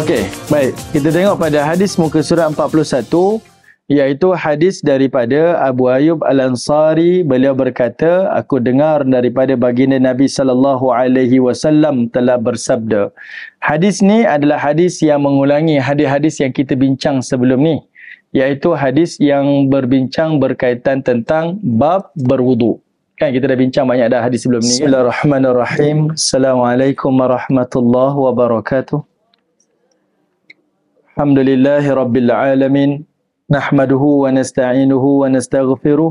Okey, baik. Kita tengok pada hadis muka surat 41 iaitu hadis daripada Abu Ayyub Al-Ansari. Beliau berkata, aku dengar daripada baginda Nabi sallallahu alaihi wasallam telah bersabda. Hadis ni adalah hadis yang mengulangi hadis-hadis yang kita bincang sebelum ni iaitu hadis yang berbincang berkaitan tentang bab berwudu. Kan kita dah bincang banyak dah hadis sebelum ni. Bismillahirrahmanirrahim. Assalamualaikum warahmatullahi wabarakatuh. الحمد لله رب العالمين نحمده ونستعينه ونستغفره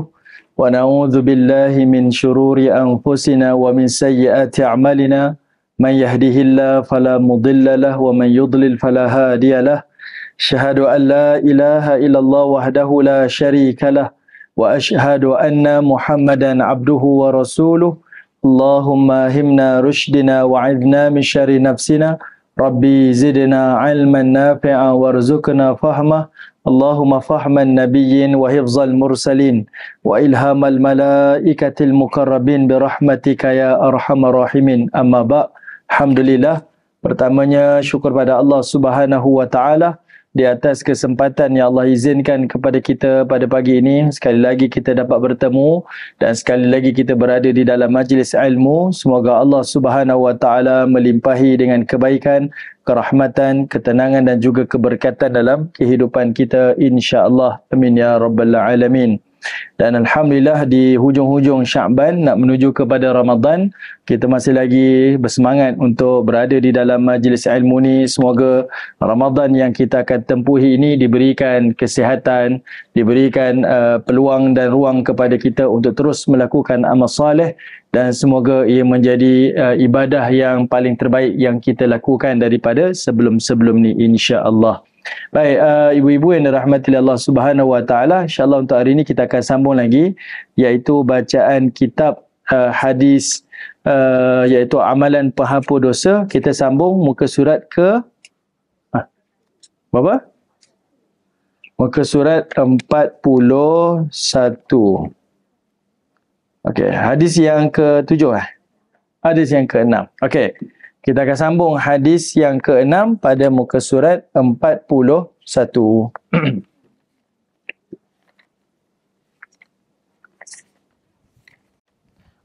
ونعوذ بالله من شرور أنفسنا ومن سيئات أعمالنا من يهده الله فلا مضل له ومن يضلل فلا هادي له أشهد أن لا إله إلا الله وحده لا شريك له وأشهد أن محمدا عبده ورسوله اللهم همنا رشدنا وعذنا من شر نفسنا Rabbi zidna ilman nafi'a warzuqna fahma اللهم فهم النبيين وحفظ المرسلين وإلهام الملائكة المقربين برحمتك يا أرحم الراحمين أما بعد الحمد لله pertamanya syukur pada Allah Subhanahu wa taala di atas kesempatan yang Allah izinkan kepada kita pada pagi ini sekali lagi kita dapat bertemu dan sekali lagi kita berada di dalam majlis ilmu semoga Allah Subhanahu wa taala melimpahi dengan kebaikan kerahmatan ketenangan dan juga keberkatan dalam kehidupan kita insyaallah amin ya rabbal alamin dan Alhamdulillah di hujung-hujung Syakban nak menuju kepada Ramadan, kita masih lagi bersemangat untuk berada di dalam majlis ilmu ni. Semoga Ramadan yang kita akan tempuhi ini diberikan kesihatan, diberikan uh, peluang dan ruang kepada kita untuk terus melakukan amal soleh dan semoga ia menjadi uh, ibadah yang paling terbaik yang kita lakukan daripada sebelum-sebelum ni insya-Allah. Baik, uh, ibu-ibu yang dirahmati Allah Subhanahu Wa Taala, insyaallah untuk hari ini kita akan sambung lagi iaitu bacaan kitab uh, hadis uh, iaitu amalan penghapus dosa. Kita sambung muka surat ke ah, Bapa? Muka surat 41. Okey, hadis yang ke-7 eh. Hadis yang ke-6. Okey. Kita akan sambung hadis yang keenam pada muka surat 41.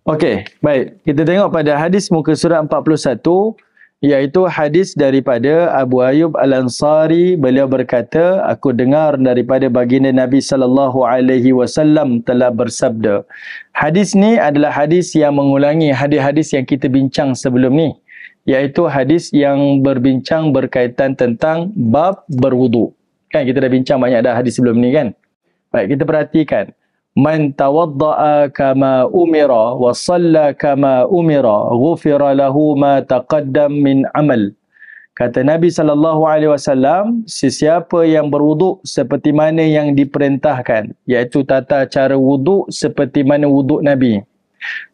Okey, baik. Kita tengok pada hadis muka surat 41 iaitu hadis daripada Abu Ayyub Al-Ansari. Beliau berkata, aku dengar daripada baginda Nabi sallallahu alaihi wasallam telah bersabda. Hadis ni adalah hadis yang mengulangi hadis-hadis yang kita bincang sebelum ni. Yaitu hadis yang berbincang berkaitan tentang bab berwudu. Kan kita dah bincang banyak dah hadis sebelum ni kan. Baik, kita perhatikan. Man tawadda'a kama umira wa salla kama umira ghufira lahu ma taqaddam min amal. Kata Nabi sallallahu alaihi wasallam, sesiapa yang berwuduk seperti mana yang diperintahkan, iaitu tata cara wuduk seperti mana wuduk Nabi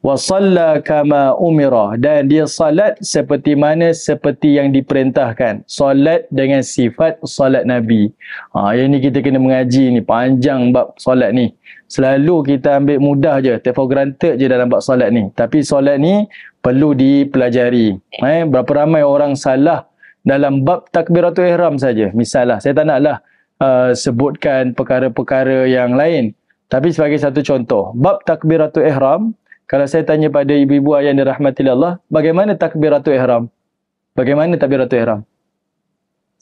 wa salla kama umira dan dia salat seperti mana seperti yang diperintahkan salat dengan sifat salat nabi ha yang ni kita kena mengaji ni panjang bab salat ni selalu kita ambil mudah je take for granted je dalam bab salat ni tapi salat ni perlu dipelajari eh berapa ramai orang salah dalam bab takbiratul ihram saja misalnya saya tak naklah uh, sebutkan perkara-perkara yang lain tapi sebagai satu contoh, bab takbiratul ihram kalau saya tanya pada ibu-ibu ayah yang dirahmati Allah, bagaimana takbiratul ihram? Bagaimana takbiratul ihram?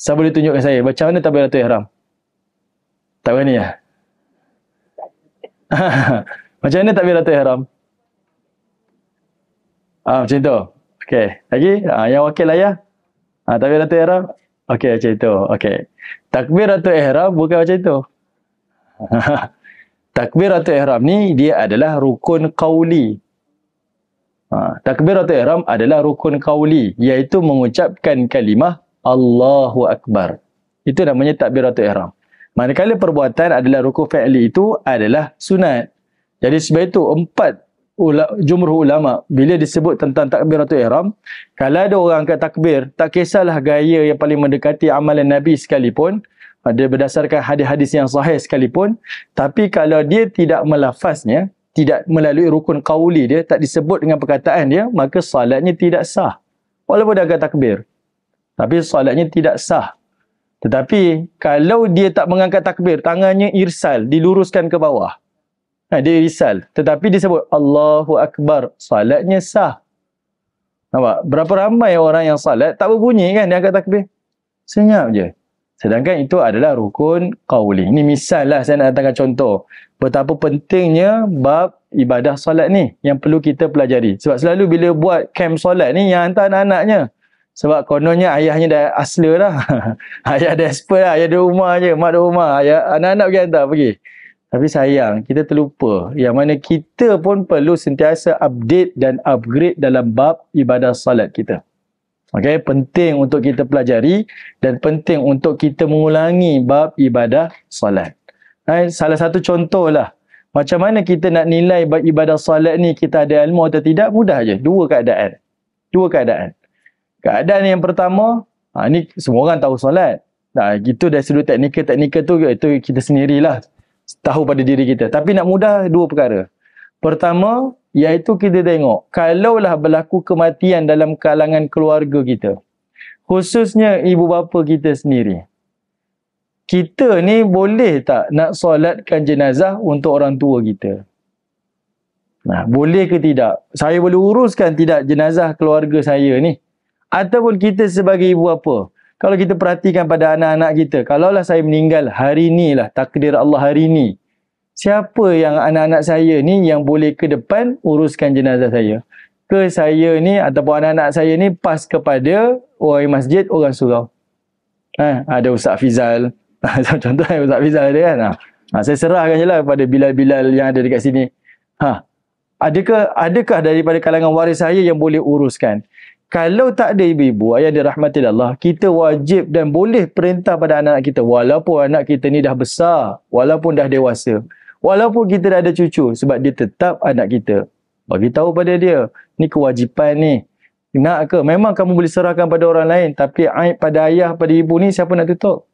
Saya boleh tunjukkan saya, macam mana takbiratul ihram? Tak berani ya? macam mana takbiratul ihram? Ah, macam itu. Okey, lagi? Ah, yang wakil lah ya? Ah, takbiratul ihram? Okey, macam itu. Okey. Takbiratul ihram bukan macam itu. takbiratul ihram ni dia adalah rukun qauli. Ha, takbiratul ihram adalah rukun qauli iaitu mengucapkan kalimah Allahu akbar. Itu namanya takbiratul ihram. Manakala perbuatan adalah rukun fi'li itu adalah sunat. Jadi sebab itu empat ula, jumhur ulama bila disebut tentang takbiratul ihram, kalau ada orang angkat takbir, tak kisahlah gaya yang paling mendekati amalan Nabi sekalipun, pada berdasarkan hadis-hadis yang sahih sekalipun tapi kalau dia tidak melafaznya tidak melalui rukun qauli dia tak disebut dengan perkataan dia maka solatnya tidak sah walaupun dia kata takbir tapi solatnya tidak sah tetapi kalau dia tak mengangkat takbir tangannya irsal diluruskan ke bawah nah, ha, dia irsal tetapi disebut sebut Allahu akbar solatnya sah nampak berapa ramai orang yang solat tak berbunyi kan dia angkat takbir senyap je Sedangkan itu adalah rukun qawli. Ini misal lah saya nak datangkan contoh. Betapa pentingnya bab ibadah solat ni yang perlu kita pelajari. Sebab selalu bila buat camp solat ni yang hantar anak-anaknya. Sebab kononnya ayahnya dah asla lah. ayah desperate lah. Ayah ada rumah je. Mak ada rumah. Ayah, anak-anak pergi hantar pergi. Tapi sayang, kita terlupa yang mana kita pun perlu sentiasa update dan upgrade dalam bab ibadah solat kita. Okey, penting untuk kita pelajari dan penting untuk kita mengulangi bab ibadah solat. Right, eh, salah satu contohlah macam mana kita nak nilai ibadah solat ni kita ada ilmu atau tidak mudah aje dua keadaan dua keadaan keadaan yang pertama ha, ni semua orang tahu solat nah ha, gitu dari sudut teknikal teknikal tu itu kita sendirilah tahu pada diri kita tapi nak mudah dua perkara pertama iaitu kita tengok kalaulah berlaku kematian dalam kalangan keluarga kita khususnya ibu bapa kita sendiri kita ni boleh tak nak solatkan jenazah untuk orang tua kita nah boleh ke tidak saya boleh uruskan tidak jenazah keluarga saya ni ataupun kita sebagai ibu bapa kalau kita perhatikan pada anak-anak kita kalaulah saya meninggal hari ni lah takdir Allah hari ni siapa yang anak-anak saya ni yang boleh ke depan uruskan jenazah saya ke saya ni ataupun anak-anak saya ni pas kepada orang masjid orang surau ha, ada Ustaz Fizal contoh Ustaz Fizal dia kan ha, ha, saya serahkan je lah kepada Bilal-Bilal yang ada dekat sini ha, adakah, adakah daripada kalangan waris saya yang boleh uruskan kalau tak ada ibu-ibu, ayah dia rahmatil Allah, kita wajib dan boleh perintah pada anak-anak kita walaupun anak kita ni dah besar, walaupun dah dewasa walaupun kita dah ada cucu sebab dia tetap anak kita. Bagi tahu pada dia, ni kewajipan ni. Nak ke? Memang kamu boleh serahkan pada orang lain tapi aib pada ayah, pada ibu ni siapa nak tutup?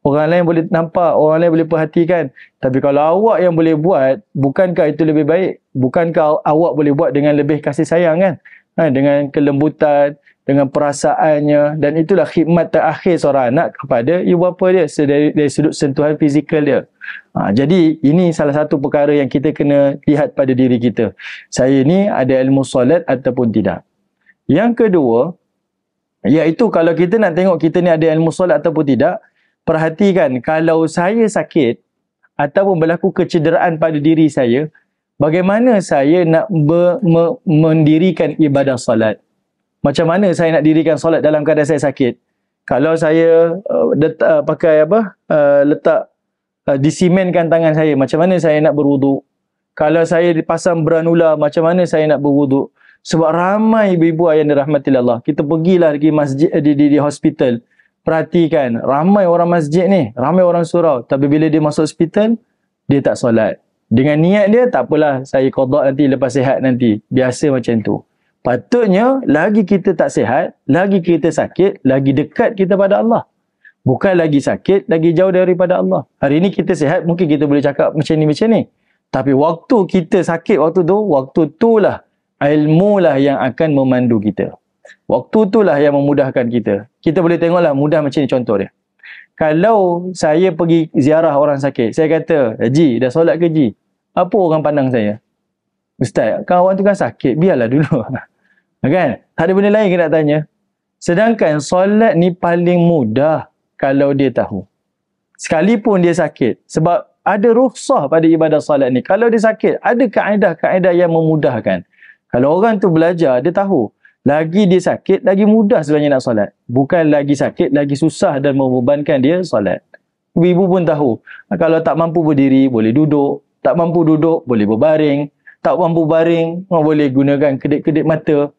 Orang lain boleh nampak, orang lain boleh perhatikan. Tapi kalau awak yang boleh buat, bukankah itu lebih baik? Bukankah awak boleh buat dengan lebih kasih sayang kan? Ha, dengan kelembutan, dengan perasaannya dan itulah khidmat terakhir seorang anak kepada ibu bapa dia dari, dari sudut sentuhan fizikal dia. Ha, jadi ini salah satu perkara yang kita kena lihat pada diri kita. Saya ni ada ilmu solat ataupun tidak. Yang kedua, iaitu kalau kita nak tengok kita ni ada ilmu solat ataupun tidak, perhatikan kalau saya sakit ataupun berlaku kecederaan pada diri saya, bagaimana saya nak be, me, mendirikan ibadah solat? macam mana saya nak dirikan solat dalam keadaan saya sakit kalau saya uh, letak, uh, pakai apa uh, letak uh, disimenkan tangan saya macam mana saya nak berwuduk kalau saya dipasang beranula macam mana saya nak berwuduk sebab ramai ibu-ibu yang dirahmati Allah kita pergilah di masjid di, di, di hospital perhatikan ramai orang masjid ni ramai orang surau tapi bila dia masuk hospital dia tak solat dengan niat dia tak apalah saya qada nanti lepas sihat nanti biasa macam tu Patutnya lagi kita tak sihat, lagi kita sakit, lagi dekat kita pada Allah. Bukan lagi sakit, lagi jauh daripada Allah. Hari ini kita sihat, mungkin kita boleh cakap macam ni, macam ni. Tapi waktu kita sakit waktu tu, waktu tu lah ilmu lah yang akan memandu kita. Waktu tu lah yang memudahkan kita. Kita boleh tengok lah mudah macam ni contoh dia. Kalau saya pergi ziarah orang sakit, saya kata, Ji, dah solat ke Ji? Apa orang pandang saya? Ustaz, kawan tu kan sakit, biarlah dulu. Kan? Tak ada benda lain kita nak tanya. Sedangkan solat ni paling mudah kalau dia tahu. Sekalipun dia sakit. Sebab ada ruhsah pada ibadah solat ni. Kalau dia sakit, ada kaedah-kaedah yang memudahkan. Kalau orang tu belajar, dia tahu. Lagi dia sakit, lagi mudah sebenarnya nak solat. Bukan lagi sakit, lagi susah dan membebankan dia solat. Ibu pun tahu. Kalau tak mampu berdiri, boleh duduk. Tak mampu duduk, boleh berbaring. Tak mampu baring, boleh gunakan kedip-kedip mata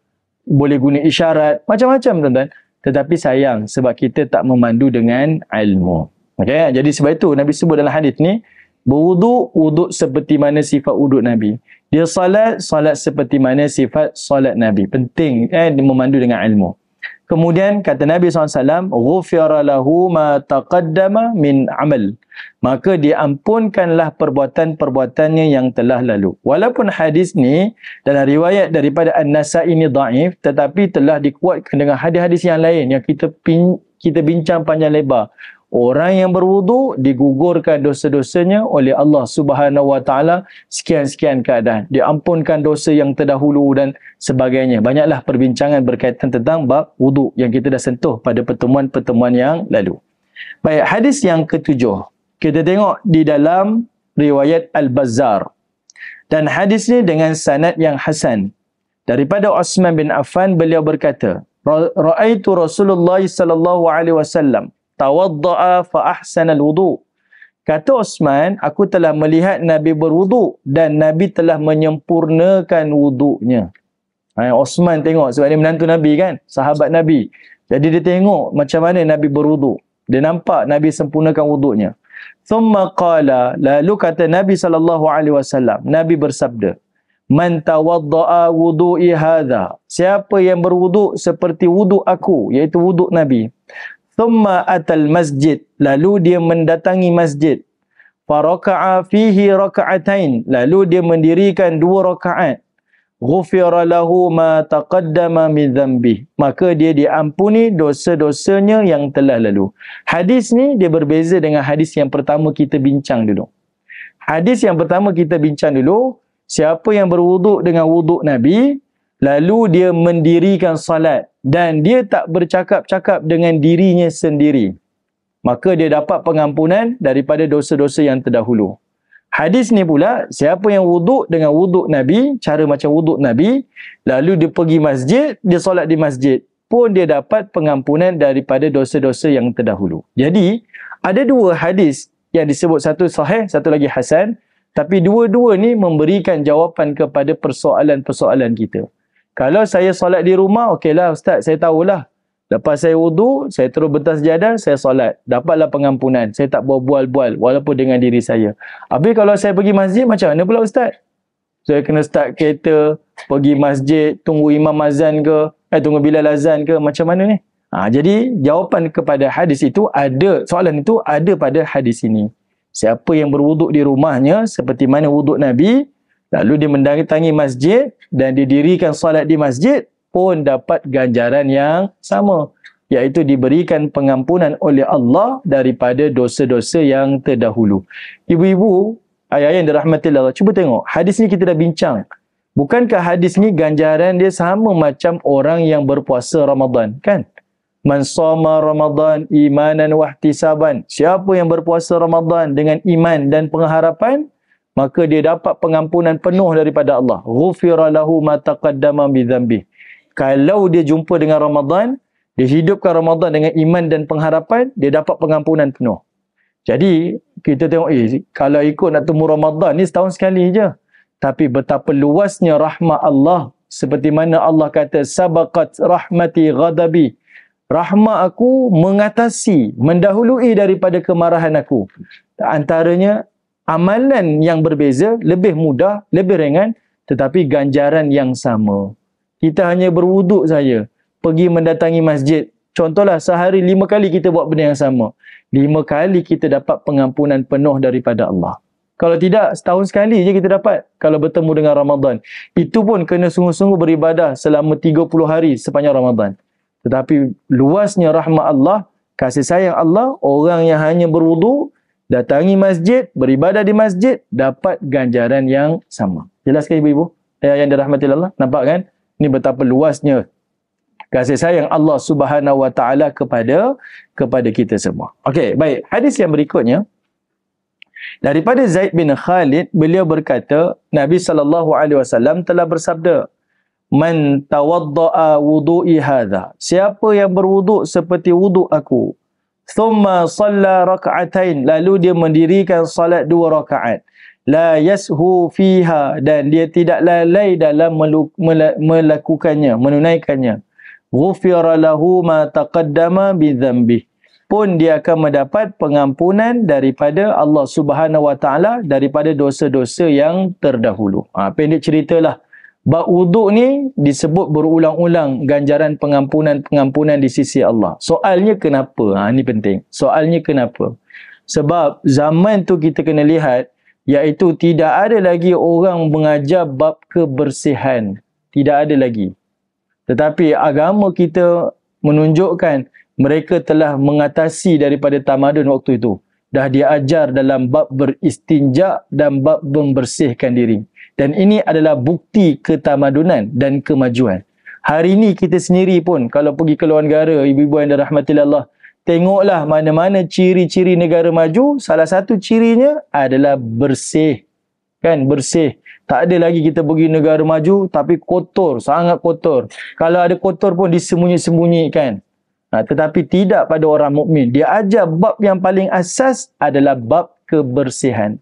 boleh guna isyarat, macam-macam tuan-tuan. Tetapi sayang sebab kita tak memandu dengan ilmu. Okay? Jadi sebab itu Nabi sebut dalam hadis ni, berwudu, wudu seperti mana sifat wudu Nabi. Dia salat, salat seperti mana sifat salat Nabi. Penting eh, memandu dengan ilmu. Kemudian kata Nabi SAW, غُفِرَ لَهُ مَا تَقَدَّمَ مِنْ amal. Maka diampunkanlah perbuatan-perbuatannya yang telah lalu. Walaupun hadis ni dalam riwayat daripada An-Nasa ini daif, tetapi telah dikuatkan dengan hadis-hadis yang lain yang kita pin kita bincang panjang lebar orang yang berwudu digugurkan dosa-dosanya oleh Allah Subhanahu wa taala sekian-sekian keadaan diampunkan dosa yang terdahulu dan sebagainya banyaklah perbincangan berkaitan tentang bab wudu yang kita dah sentuh pada pertemuan-pertemuan yang lalu baik hadis yang ketujuh kita tengok di dalam riwayat al-Bazzar dan hadis ini dengan sanad yang hasan daripada Osman bin Affan beliau berkata Ra'aitu Rasulullah sallallahu alaihi wasallam tawadda'a fa ahsana alwudu. Kata Osman, aku telah melihat Nabi berwudu dan Nabi telah menyempurnakan wudunya. Ha, Osman tengok sebab dia menantu Nabi kan, sahabat Nabi. Jadi dia tengok macam mana Nabi berwudu. Dia nampak Nabi sempurnakan wudunya. Thumma qala, lalu kata Nabi sallallahu alaihi wasallam, Nabi bersabda, Man tawadda'a wudu'i hadha. Siapa yang berwuduk seperti wuduk aku, iaitu wuduk Nabi thumma atal masjid lalu dia mendatangi masjid faraka'a fihi raka'atain lalu dia mendirikan dua rakaat ghufira lahu ma taqaddama min dhanbi maka dia diampuni dosa-dosanya yang telah lalu hadis ni dia berbeza dengan hadis yang pertama kita bincang dulu hadis yang pertama kita bincang dulu siapa yang berwuduk dengan wuduk nabi lalu dia mendirikan salat dan dia tak bercakap-cakap dengan dirinya sendiri maka dia dapat pengampunan daripada dosa-dosa yang terdahulu hadis ni pula siapa yang wuduk dengan wuduk nabi cara macam wuduk nabi lalu dia pergi masjid dia solat di masjid pun dia dapat pengampunan daripada dosa-dosa yang terdahulu jadi ada dua hadis yang disebut satu sahih satu lagi hasan tapi dua-dua ni memberikan jawapan kepada persoalan-persoalan kita. Kalau saya solat di rumah, okeylah ustaz, saya tahulah. Lepas saya wudu, saya terus bentas jadah, saya solat. Dapatlah pengampunan. Saya tak buat bual walaupun dengan diri saya. Habis kalau saya pergi masjid, macam mana pula ustaz? Saya kena start kereta, pergi masjid, tunggu imam azan ke, eh tunggu bilal azan ke, macam mana ni? Ha, jadi jawapan kepada hadis itu ada, soalan itu ada pada hadis ini. Siapa yang berwuduk di rumahnya seperti mana wuduk Nabi, lalu dia mendatangi masjid dan didirikan solat di masjid pun dapat ganjaran yang sama iaitu diberikan pengampunan oleh Allah daripada dosa-dosa yang terdahulu. Ibu-ibu, ayah-ayah yang dirahmati Allah, cuba tengok. Hadis ni kita dah bincang. Bukankah hadis ni ganjaran dia sama macam orang yang berpuasa Ramadan, kan? Man soma Ramadan imanan wahtisaban. Siapa yang berpuasa Ramadan dengan iman dan pengharapan, maka dia dapat pengampunan penuh daripada Allah. Ghufira lahu ma taqaddama bi Kalau dia jumpa dengan Ramadan, dia hidupkan Ramadan dengan iman dan pengharapan, dia dapat pengampunan penuh. Jadi, kita tengok eh kalau ikut nak temu Ramadan ni setahun sekali je. Tapi betapa luasnya rahmat Allah seperti mana Allah kata sabaqat rahmati ghadabi. Rahmat aku mengatasi, mendahului daripada kemarahan aku. Antaranya amalan yang berbeza lebih mudah, lebih ringan tetapi ganjaran yang sama. Kita hanya berwuduk saja, pergi mendatangi masjid. Contohlah sehari lima kali kita buat benda yang sama. Lima kali kita dapat pengampunan penuh daripada Allah. Kalau tidak, setahun sekali je kita dapat. Kalau bertemu dengan Ramadan. Itu pun kena sungguh-sungguh beribadah selama 30 hari sepanjang Ramadan. Tetapi luasnya rahmat Allah, kasih sayang Allah, orang yang hanya berwuduk, datangi masjid, beribadah di masjid, dapat ganjaran yang sama. Jelas ke ibu-ibu? Ayah yang dirahmati Allah, nampak kan? Ini betapa luasnya kasih sayang Allah Subhanahu Wa Taala kepada kepada kita semua. Okey, baik. Hadis yang berikutnya daripada Zaid bin Khalid, beliau berkata, Nabi sallallahu alaihi wasallam telah bersabda, "Man tawaddaa wudu'i hadha." Siapa yang berwuduk seperti wuduk aku, thumma salla rak'atain lalu dia mendirikan salat dua rakaat la yashu fiha dan dia tidak lalai dalam melakukannya menunaikannya ghufira lahu ma taqaddama bi dhanbi pun dia akan mendapat pengampunan daripada Allah Subhanahu Wa Taala daripada dosa-dosa yang terdahulu. ha, pendek ceritalah. Bab wuduk ni disebut berulang-ulang ganjaran pengampunan-pengampunan di sisi Allah. Soalnya kenapa? Ha, ni penting. Soalnya kenapa? Sebab zaman tu kita kena lihat iaitu tidak ada lagi orang mengajar bab kebersihan. Tidak ada lagi. Tetapi agama kita menunjukkan mereka telah mengatasi daripada tamadun waktu itu. Dah diajar dalam bab beristinjak dan bab membersihkan diri dan ini adalah bukti ketamadunan dan kemajuan. Hari ini kita sendiri pun kalau pergi ke luar negara, ibu-ibu yang dirahmati Allah, tengoklah mana-mana ciri-ciri negara maju, salah satu cirinya adalah bersih. Kan bersih. Tak ada lagi kita pergi negara maju tapi kotor, sangat kotor. Kalau ada kotor pun disembunyi-sembunyikan. Nah, ha, tetapi tidak pada orang mukmin. Dia ajar bab yang paling asas adalah bab kebersihan.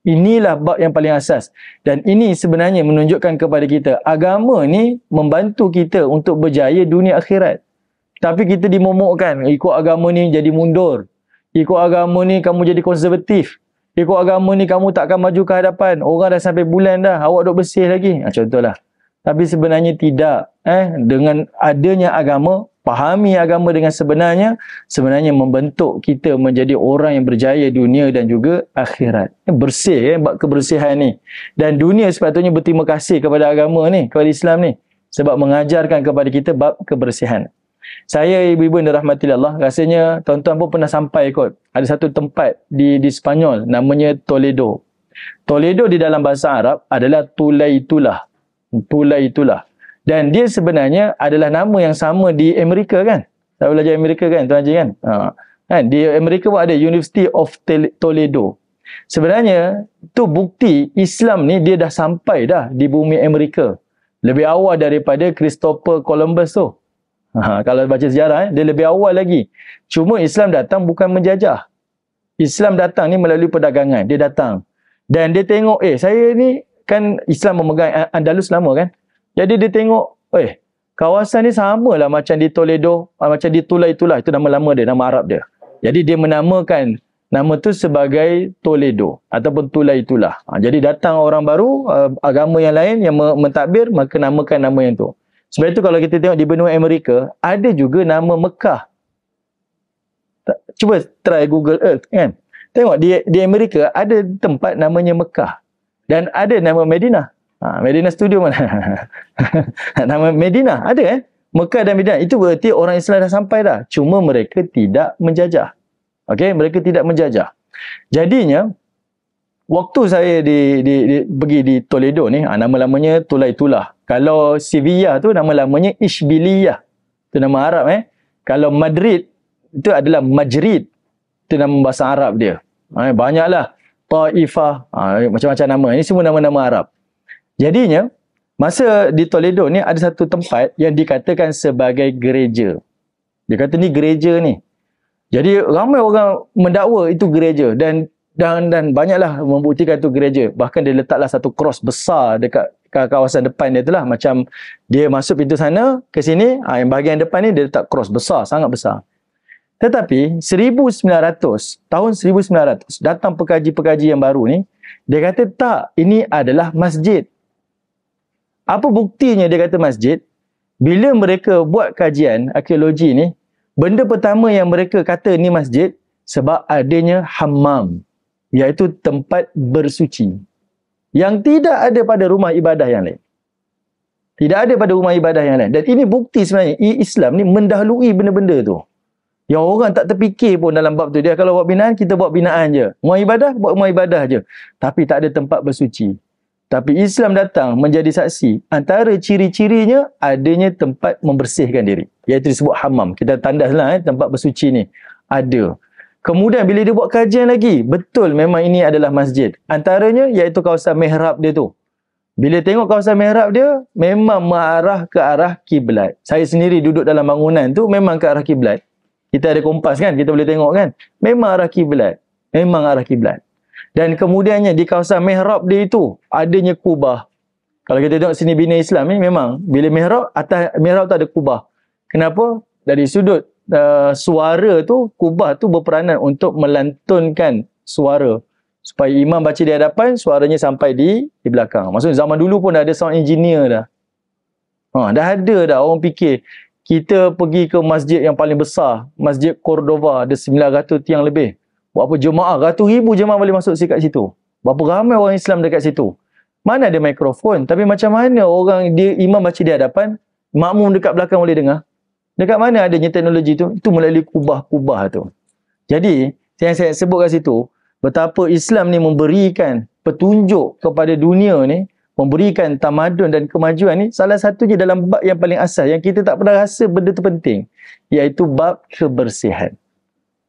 Inilah bab yang paling asas dan ini sebenarnya menunjukkan kepada kita agama ni membantu kita untuk berjaya dunia akhirat. Tapi kita dimomokkan ikut agama ni jadi mundur. Ikut agama ni kamu jadi konservatif. Ikut agama ni kamu tak akan maju ke hadapan. Orang dah sampai bulan dah, awak duk bersih lagi. Ha, contohlah. Tapi sebenarnya tidak. Eh, dengan adanya agama, Pahami agama dengan sebenarnya sebenarnya membentuk kita menjadi orang yang berjaya dunia dan juga akhirat bersih eh, bab kebersihan ni dan dunia sepatutnya berterima kasih kepada agama ni kepada Islam ni sebab mengajarkan kepada kita bab kebersihan saya ibu-ibu yang dirahmatilah Allah rasanya tuan-tuan pun pernah sampai kot ada satu tempat di di Sepanyol namanya Toledo Toledo di dalam bahasa Arab adalah tulai itulah tulai itulah dan dia sebenarnya adalah nama yang sama di Amerika kan? Tak belajar Amerika kan Tuan Haji kan? Ha. Kan? Di Amerika pun ada University of Toledo. Sebenarnya tu bukti Islam ni dia dah sampai dah di bumi Amerika. Lebih awal daripada Christopher Columbus tu. Ha, kalau baca sejarah, eh, dia lebih awal lagi. Cuma Islam datang bukan menjajah. Islam datang ni melalui perdagangan. Dia datang. Dan dia tengok, eh saya ni kan Islam memegang Andalus lama kan? Jadi dia tengok, eh, kawasan ni samalah macam di Toledo, ah, macam di Tulai itulah, itu nama lama dia, nama Arab dia. Jadi dia menamakan nama tu sebagai Toledo ataupun Tulai itulah. Ha, jadi datang orang baru, uh, agama yang lain yang me- mentadbir, maka namakan nama yang tu. Sebab itu kalau kita tengok di benua Amerika, ada juga nama Mekah. Cuba try Google Earth kan. Tengok di, di Amerika ada tempat namanya Mekah. Dan ada nama Medina. Ha, Medina Studio mana? Nama Medina ada eh? Mekah dan Medina. Itu berarti orang Islam dah sampai dah. Cuma mereka tidak menjajah. Okey, mereka tidak menjajah. Jadinya, waktu saya di, di, di, pergi di Toledo ni, ha, nama lamanya Tulai Tulah. Kalau Sevilla tu nama lamanya Ishbiliyah. Itu nama Arab eh. Kalau Madrid, itu adalah Majrid. Itu nama bahasa Arab dia. Ha, banyaklah. Taifah, ha, macam-macam nama. Ini semua nama-nama Arab. Jadinya, masa di Toledo ni ada satu tempat yang dikatakan sebagai gereja. Dia kata ni gereja ni. Jadi ramai orang mendakwa itu gereja dan dan dan banyaklah membuktikan itu gereja. Bahkan dia letaklah satu cross besar dekat kawasan depan dia itulah macam dia masuk pintu sana ke sini, ha, yang bahagian depan ni dia letak cross besar, sangat besar. Tetapi 1900, tahun 1900 datang pekaji-pekaji yang baru ni, dia kata tak, ini adalah masjid. Apa buktinya dia kata masjid? Bila mereka buat kajian arkeologi ni, benda pertama yang mereka kata ni masjid sebab adanya hammam, iaitu tempat bersuci. Yang tidak ada pada rumah ibadah yang lain. Tidak ada pada rumah ibadah yang lain. Dan ini bukti sebenarnya Islam ni mendahului benda-benda tu. Yang orang tak terfikir pun dalam bab tu. Dia kalau buat binaan, kita buat binaan je. Rumah ibadah, buat rumah ibadah je. Tapi tak ada tempat bersuci. Tapi Islam datang menjadi saksi. Antara ciri-cirinya adanya tempat membersihkan diri. Iaitu disebut hamam. Kita tandas lah, eh, tempat bersuci ni. Ada. Kemudian bila dia buat kajian lagi, betul memang ini adalah masjid. Antaranya iaitu kawasan mihrab dia tu. Bila tengok kawasan mihrab dia, memang mengarah ke arah kiblat. Saya sendiri duduk dalam bangunan tu memang ke arah kiblat. Kita ada kompas kan, kita boleh tengok kan. Memang arah kiblat. Memang arah kiblat. Dan kemudiannya di kawasan mihrab dia itu adanya kubah. Kalau kita tengok sini bina Islam ni memang bila mihrab atas mihrab tu ada kubah. Kenapa? Dari sudut uh, suara tu kubah tu berperanan untuk melantunkan suara supaya imam baca di hadapan suaranya sampai di di belakang. Maksudnya zaman dulu pun dah ada sound engineer dah. Ha, dah ada dah orang fikir kita pergi ke masjid yang paling besar, Masjid Cordova ada 900 tiang lebih. Berapa jemaah? Ratu ribu jemaah boleh masuk dekat situ. Berapa ramai orang Islam dekat situ. Mana ada mikrofon? Tapi macam mana orang dia imam baca di hadapan, makmum dekat belakang boleh dengar? Dekat mana adanya teknologi tu? Itu melalui kubah-kubah tu. Jadi, yang saya sebut kat situ, betapa Islam ni memberikan petunjuk kepada dunia ni, memberikan tamadun dan kemajuan ni, salah satunya dalam bab yang paling asal, yang kita tak pernah rasa benda tu penting, iaitu bab kebersihan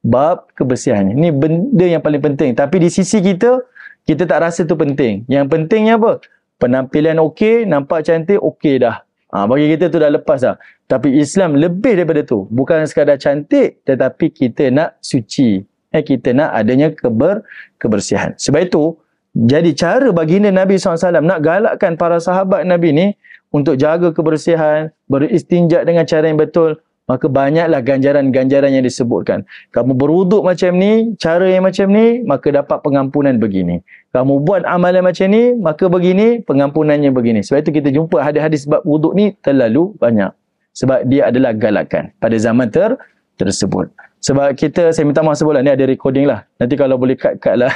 bab kebersihan. Ini benda yang paling penting. Tapi di sisi kita, kita tak rasa tu penting. Yang pentingnya apa? Penampilan okey, nampak cantik, okey dah. Ha, bagi kita tu dah lepas dah. Tapi Islam lebih daripada tu. Bukan sekadar cantik, tetapi kita nak suci. Eh, kita nak adanya keber, kebersihan. Sebab itu, jadi cara baginda Nabi SAW nak galakkan para sahabat Nabi ni untuk jaga kebersihan, beristinjak dengan cara yang betul, maka banyaklah ganjaran-ganjaran yang disebutkan. Kamu beruduk macam ni, cara yang macam ni, maka dapat pengampunan begini. Kamu buat amalan macam ni, maka begini, pengampunannya begini. Sebab itu kita jumpa hadis-hadis bab wuduk ni terlalu banyak. Sebab dia adalah galakan pada zaman ter tersebut. Sebab kita, saya minta maaf sebutlah, ni ada recording lah. Nanti kalau boleh cut-cut lah.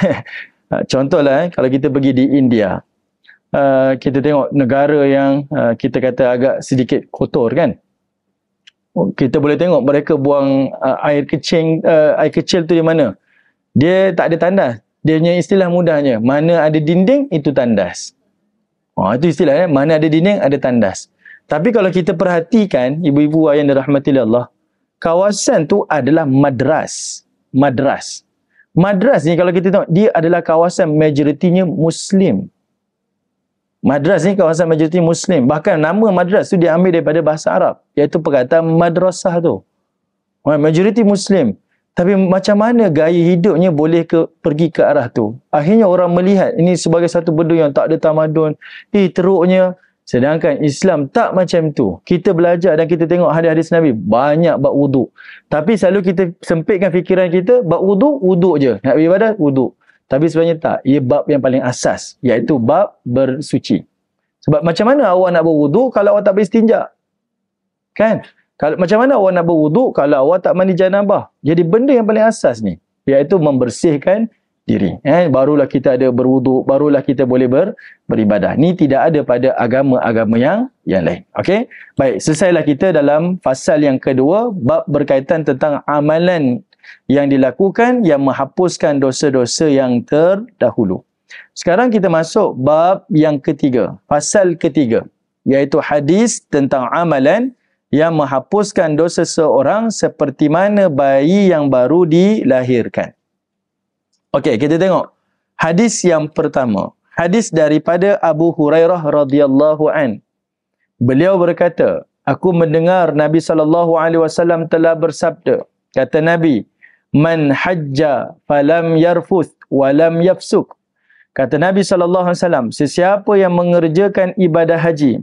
Ah, contohlah, eh, kalau kita pergi di India, ah, kita tengok negara yang ah, kita kata agak sedikit kotor kan kita boleh tengok mereka buang uh, air kecing uh, air kecil tu di mana dia tak ada tandas dia punya istilah mudahnya mana ada dinding itu tandas oh, itu istilahnya eh. mana ada dinding ada tandas tapi kalau kita perhatikan ibu-ibu yang dirahmati Allah kawasan tu adalah madras madras madras ni kalau kita tengok dia adalah kawasan majoritinya muslim Madras ni kawasan majoriti Muslim. Bahkan nama madras tu diambil daripada bahasa Arab. Iaitu perkataan madrasah tu. Majoriti Muslim. Tapi macam mana gaya hidupnya boleh ke, pergi ke arah tu? Akhirnya orang melihat ini sebagai satu benda yang tak ada tamadun. Eh teruknya. Sedangkan Islam tak macam tu. Kita belajar dan kita tengok hadis-hadis Nabi. Banyak buat wuduk. Tapi selalu kita sempitkan fikiran kita. Buat wuduk, wuduk je. Nak beribadah, wuduk. Tapi sebenarnya tak. Ia bab yang paling asas. Iaitu bab bersuci. Sebab macam mana awak nak berwudu kalau awak tak beristinja? Kan? Kalau Macam mana awak nak berwudu kalau awak tak mandi janabah? Jadi benda yang paling asas ni. Iaitu membersihkan diri. Eh? Barulah kita ada berwudu. Barulah kita boleh ber, beribadah. Ni tidak ada pada agama-agama yang yang lain. Okey? Baik. Selesailah kita dalam pasal yang kedua. Bab berkaitan tentang amalan yang dilakukan yang menghapuskan dosa-dosa yang terdahulu. Sekarang kita masuk bab yang ketiga, pasal ketiga, iaitu hadis tentang amalan yang menghapuskan dosa seorang seperti mana bayi yang baru dilahirkan. Okey, kita tengok hadis yang pertama. Hadis daripada Abu Hurairah radhiyallahu an. Beliau berkata, aku mendengar Nabi saw telah bersabda. Kata Nabi, man hajja falam yarfuth walam yafsuk. Kata Nabi sallallahu alaihi wasallam, sesiapa yang mengerjakan ibadah haji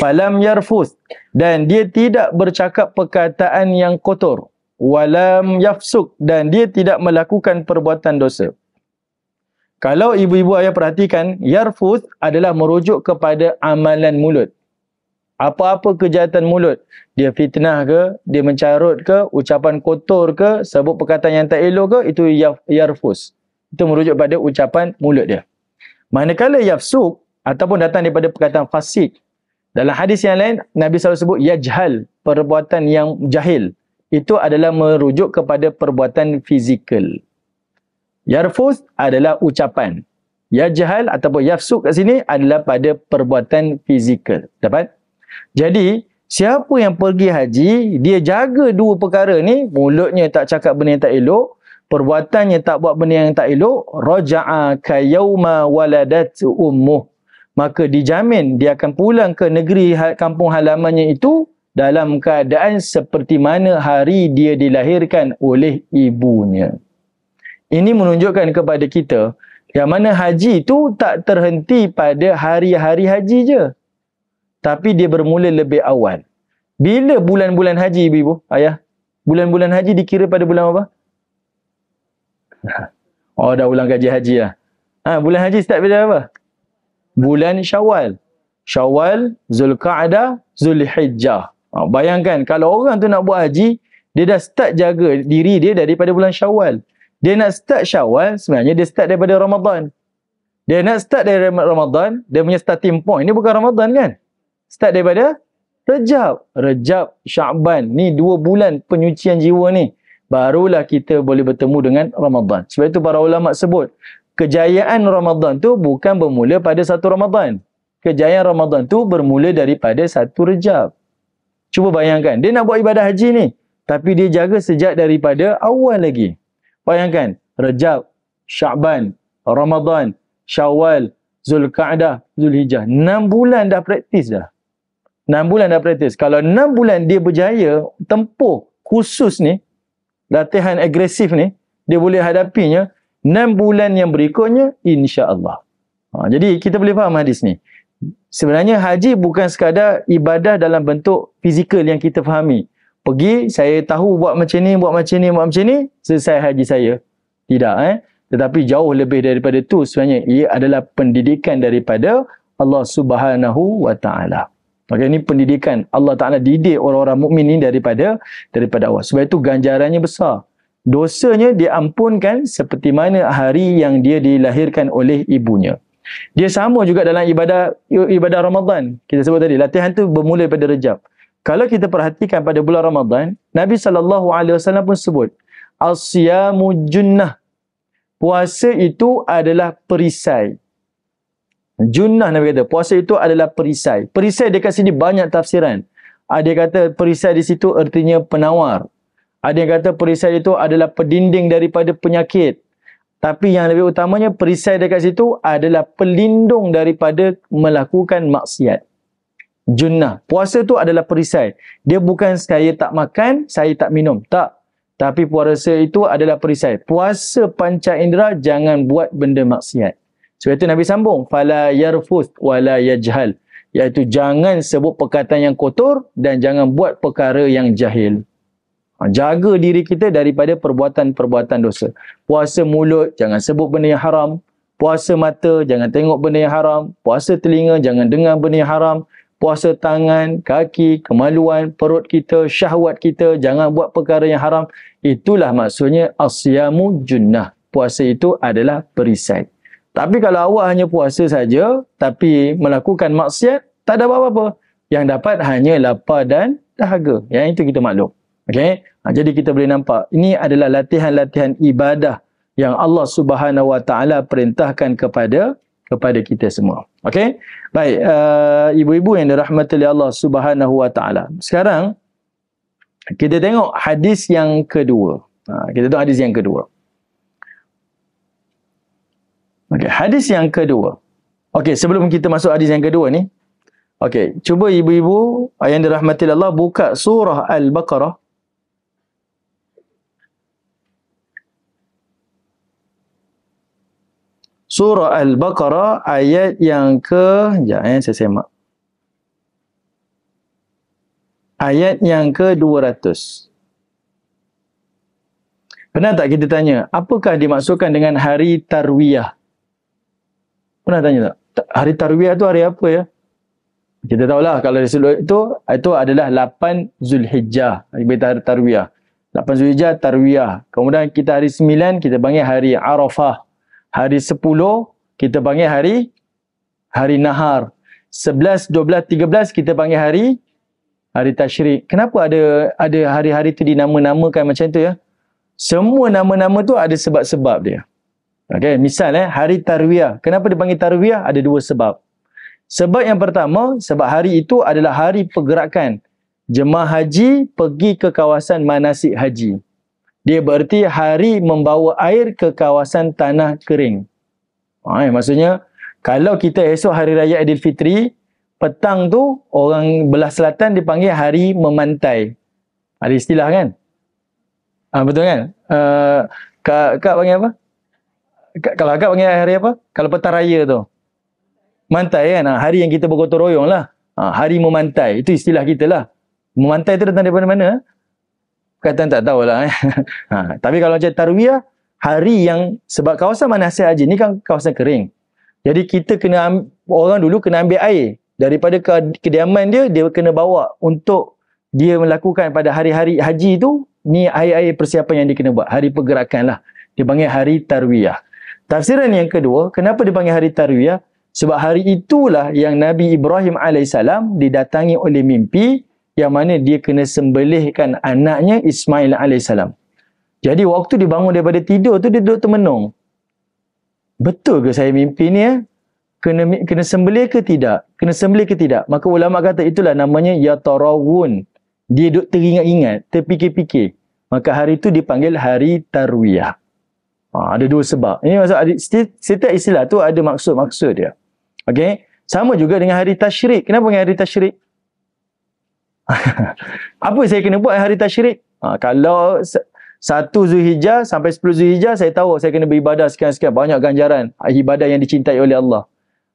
falam yarfuth dan dia tidak bercakap perkataan yang kotor, walam yafsuk dan dia tidak melakukan perbuatan dosa. Kalau ibu-ibu ayah perhatikan, yarfuth adalah merujuk kepada amalan mulut apa-apa kejahatan mulut, dia fitnah ke, dia mencarut ke, ucapan kotor ke, sebut perkataan yang tak elok ke, itu yarfus. Itu merujuk pada ucapan mulut dia. Manakala yafsuk ataupun datang daripada perkataan fasik. Dalam hadis yang lain, Nabi SAW sebut yajhal, perbuatan yang jahil. Itu adalah merujuk kepada perbuatan fizikal. Yarfus adalah ucapan. Yajhal ataupun yafsuk kat sini adalah pada perbuatan fizikal. Dapat? Jadi, siapa yang pergi haji, dia jaga dua perkara ni, mulutnya tak cakap benda yang tak elok, perbuatannya tak buat benda yang tak elok, raja'a ka yauma waladat ummuh. Maka dijamin dia akan pulang ke negeri ha, kampung halamannya itu dalam keadaan seperti mana hari dia dilahirkan oleh ibunya. Ini menunjukkan kepada kita yang mana haji itu tak terhenti pada hari-hari haji je tapi dia bermula lebih awal. Bila bulan-bulan haji ibu-ibu, ayah? Bulan-bulan haji dikira pada bulan apa? Oh, dah ulang gaji haji lah. Ha, bulan haji start bila apa? Bulan syawal. Syawal, Zulqa'dah, Zulhijjah. Ha, bayangkan, kalau orang tu nak buat haji, dia dah start jaga diri dia daripada bulan syawal. Dia nak start syawal, sebenarnya dia start daripada Ramadan. Dia nak start dari Ramadan, dia punya starting point. Ini bukan Ramadan kan? start daripada Rejab. Rejab, Syaban. Ni dua bulan penyucian jiwa ni. Barulah kita boleh bertemu dengan Ramadhan. Sebab itu para ulama sebut, kejayaan Ramadhan tu bukan bermula pada satu Ramadhan, Kejayaan Ramadhan tu bermula daripada satu Rejab. Cuba bayangkan, dia nak buat ibadah haji ni. Tapi dia jaga sejak daripada awal lagi. Bayangkan, Rejab, Syaban, Ramadhan, Syawal, Zulqa'dah, Zulhijjah. Enam bulan dah praktis dah. 6 bulan dah praktis. Kalau 6 bulan dia berjaya tempuh khusus ni, latihan agresif ni, dia boleh hadapinya 6 bulan yang berikutnya insya-Allah. Ha, jadi kita boleh faham hadis ni. Sebenarnya haji bukan sekadar ibadah dalam bentuk fizikal yang kita fahami. Pergi, saya tahu buat macam ni, buat macam ni, buat macam ni, selesai haji saya. Tidak eh. Tetapi jauh lebih daripada itu sebenarnya ia adalah pendidikan daripada Allah Subhanahu wa taala. Maka ini pendidikan Allah Taala didik orang-orang mukmin ini daripada daripada awal. Sebab itu ganjarannya besar. Dosanya diampunkan seperti mana hari yang dia dilahirkan oleh ibunya. Dia sama juga dalam ibadah ibadah Ramadan. Kita sebut tadi latihan tu bermula pada Rejab. Kalau kita perhatikan pada bulan Ramadan, Nabi sallallahu alaihi wasallam pun sebut Asyamu junnah. Puasa itu adalah perisai. Junnah Nabi kata puasa itu adalah perisai. Perisai dekat sini banyak tafsiran. Ada ah, yang kata perisai di situ artinya penawar. Ada ah, yang kata perisai itu adalah pedinding daripada penyakit. Tapi yang lebih utamanya perisai dekat situ adalah pelindung daripada melakukan maksiat. Junnah. Puasa itu adalah perisai. Dia bukan saya tak makan, saya tak minum. Tak. Tapi puasa itu adalah perisai. Puasa panca indera jangan buat benda maksiat. Sebab itu Nabi sambung, fala yarfus wala yajhal. Iaitu jangan sebut perkataan yang kotor dan jangan buat perkara yang jahil. Ha, jaga diri kita daripada perbuatan-perbuatan dosa. Puasa mulut, jangan sebut benda yang haram. Puasa mata, jangan tengok benda yang haram. Puasa telinga, jangan dengar benda yang haram. Puasa tangan, kaki, kemaluan, perut kita, syahwat kita, jangan buat perkara yang haram. Itulah maksudnya asyamu junnah. Puasa itu adalah perisai. Tapi kalau awak hanya puasa saja tapi melakukan maksiat, tak ada apa-apa. Yang dapat hanya lapar dan dahaga. Yang itu kita maklum. Okay, Ha, jadi kita boleh nampak ini adalah latihan-latihan ibadah yang Allah Subhanahu Wa Taala perintahkan kepada kepada kita semua. Okay, Baik, uh, ibu-ibu yang dirahmati oleh Allah Subhanahu Wa Taala. Sekarang kita tengok hadis yang kedua. Ha, kita tengok hadis yang kedua. Okey, hadis yang kedua. Okey, sebelum kita masuk hadis yang kedua ni. Okey, cuba ibu-ibu ah, yang dirahmati Allah buka surah Al-Baqarah. Surah Al-Baqarah ayat yang ke... Ya, eh, saya semak. Ayat yang ke-200. Pernah tak kita tanya, apakah dimaksudkan dengan hari tarwiyah? Pernah tanya tak? Hari Tarwiyah tu hari apa ya? Kita tahulah kalau di seluruh itu, itu adalah 8 Zulhijjah. Kita hari Tarwiyah. 8 Zulhijjah, Tarwiyah. Kemudian kita hari 9, kita panggil hari Arafah. Hari 10, kita panggil hari hari Nahar. 11, 12, 13, kita panggil hari hari Tashrik. Kenapa ada ada hari-hari itu dinama-namakan macam tu ya? Semua nama-nama tu ada sebab-sebab dia. Okay, misal eh, hari Tarwiyah. Kenapa dipanggil Tarwiyah? Ada dua sebab. Sebab yang pertama, sebab hari itu adalah hari pergerakan. Jemaah haji pergi ke kawasan manasik haji. Dia berarti hari membawa air ke kawasan tanah kering. Ha, eh, maksudnya, kalau kita esok hari raya Aidilfitri, petang tu orang belah selatan dipanggil hari memantai. Ada istilah kan? Ha, betul kan? Uh, kak, kak panggil apa? kalau agak panggil hari apa? Kalau petang raya tu. Mantai kan? Ha, hari yang kita bergotong royong lah. Ha, hari memantai. Itu istilah kita lah. Memantai tu datang daripada mana? Perkataan eh? tak tahulah. Eh. Ha, tapi kalau macam tarwiyah, hari yang sebab kawasan manasih haji ni kan kawasan kering. Jadi kita kena orang dulu kena ambil air daripada kediaman dia dia kena bawa untuk dia melakukan pada hari-hari haji tu ni air-air persiapan yang dia kena buat hari pergerakan lah dia panggil hari tarwiyah Tafsiran yang kedua, kenapa dipanggil hari Tarwiyah? Sebab hari itulah yang Nabi Ibrahim AS didatangi oleh mimpi yang mana dia kena sembelihkan anaknya Ismail AS. Jadi waktu dia bangun daripada tidur tu, dia duduk termenung. Betul ke saya mimpi ni eh? Kena, kena sembelih ke tidak? Kena sembelih ke tidak? Maka ulama kata itulah namanya Yatarawun. Dia duduk teringat-ingat, terfikir-fikir. Maka hari itu dipanggil hari Tarwiyah. Ha, ada dua sebab. Ini maksud setiap istilah tu ada maksud-maksud dia. Okey. Sama juga dengan hari tasyrik. Kenapa dengan hari tasyrik? Apa saya kena buat hari tasyrik? Ha, kalau satu Zulhijjah sampai sepuluh Zulhijjah saya tahu saya kena beribadah sekian-sekian banyak ganjaran ah, ibadah yang dicintai oleh Allah.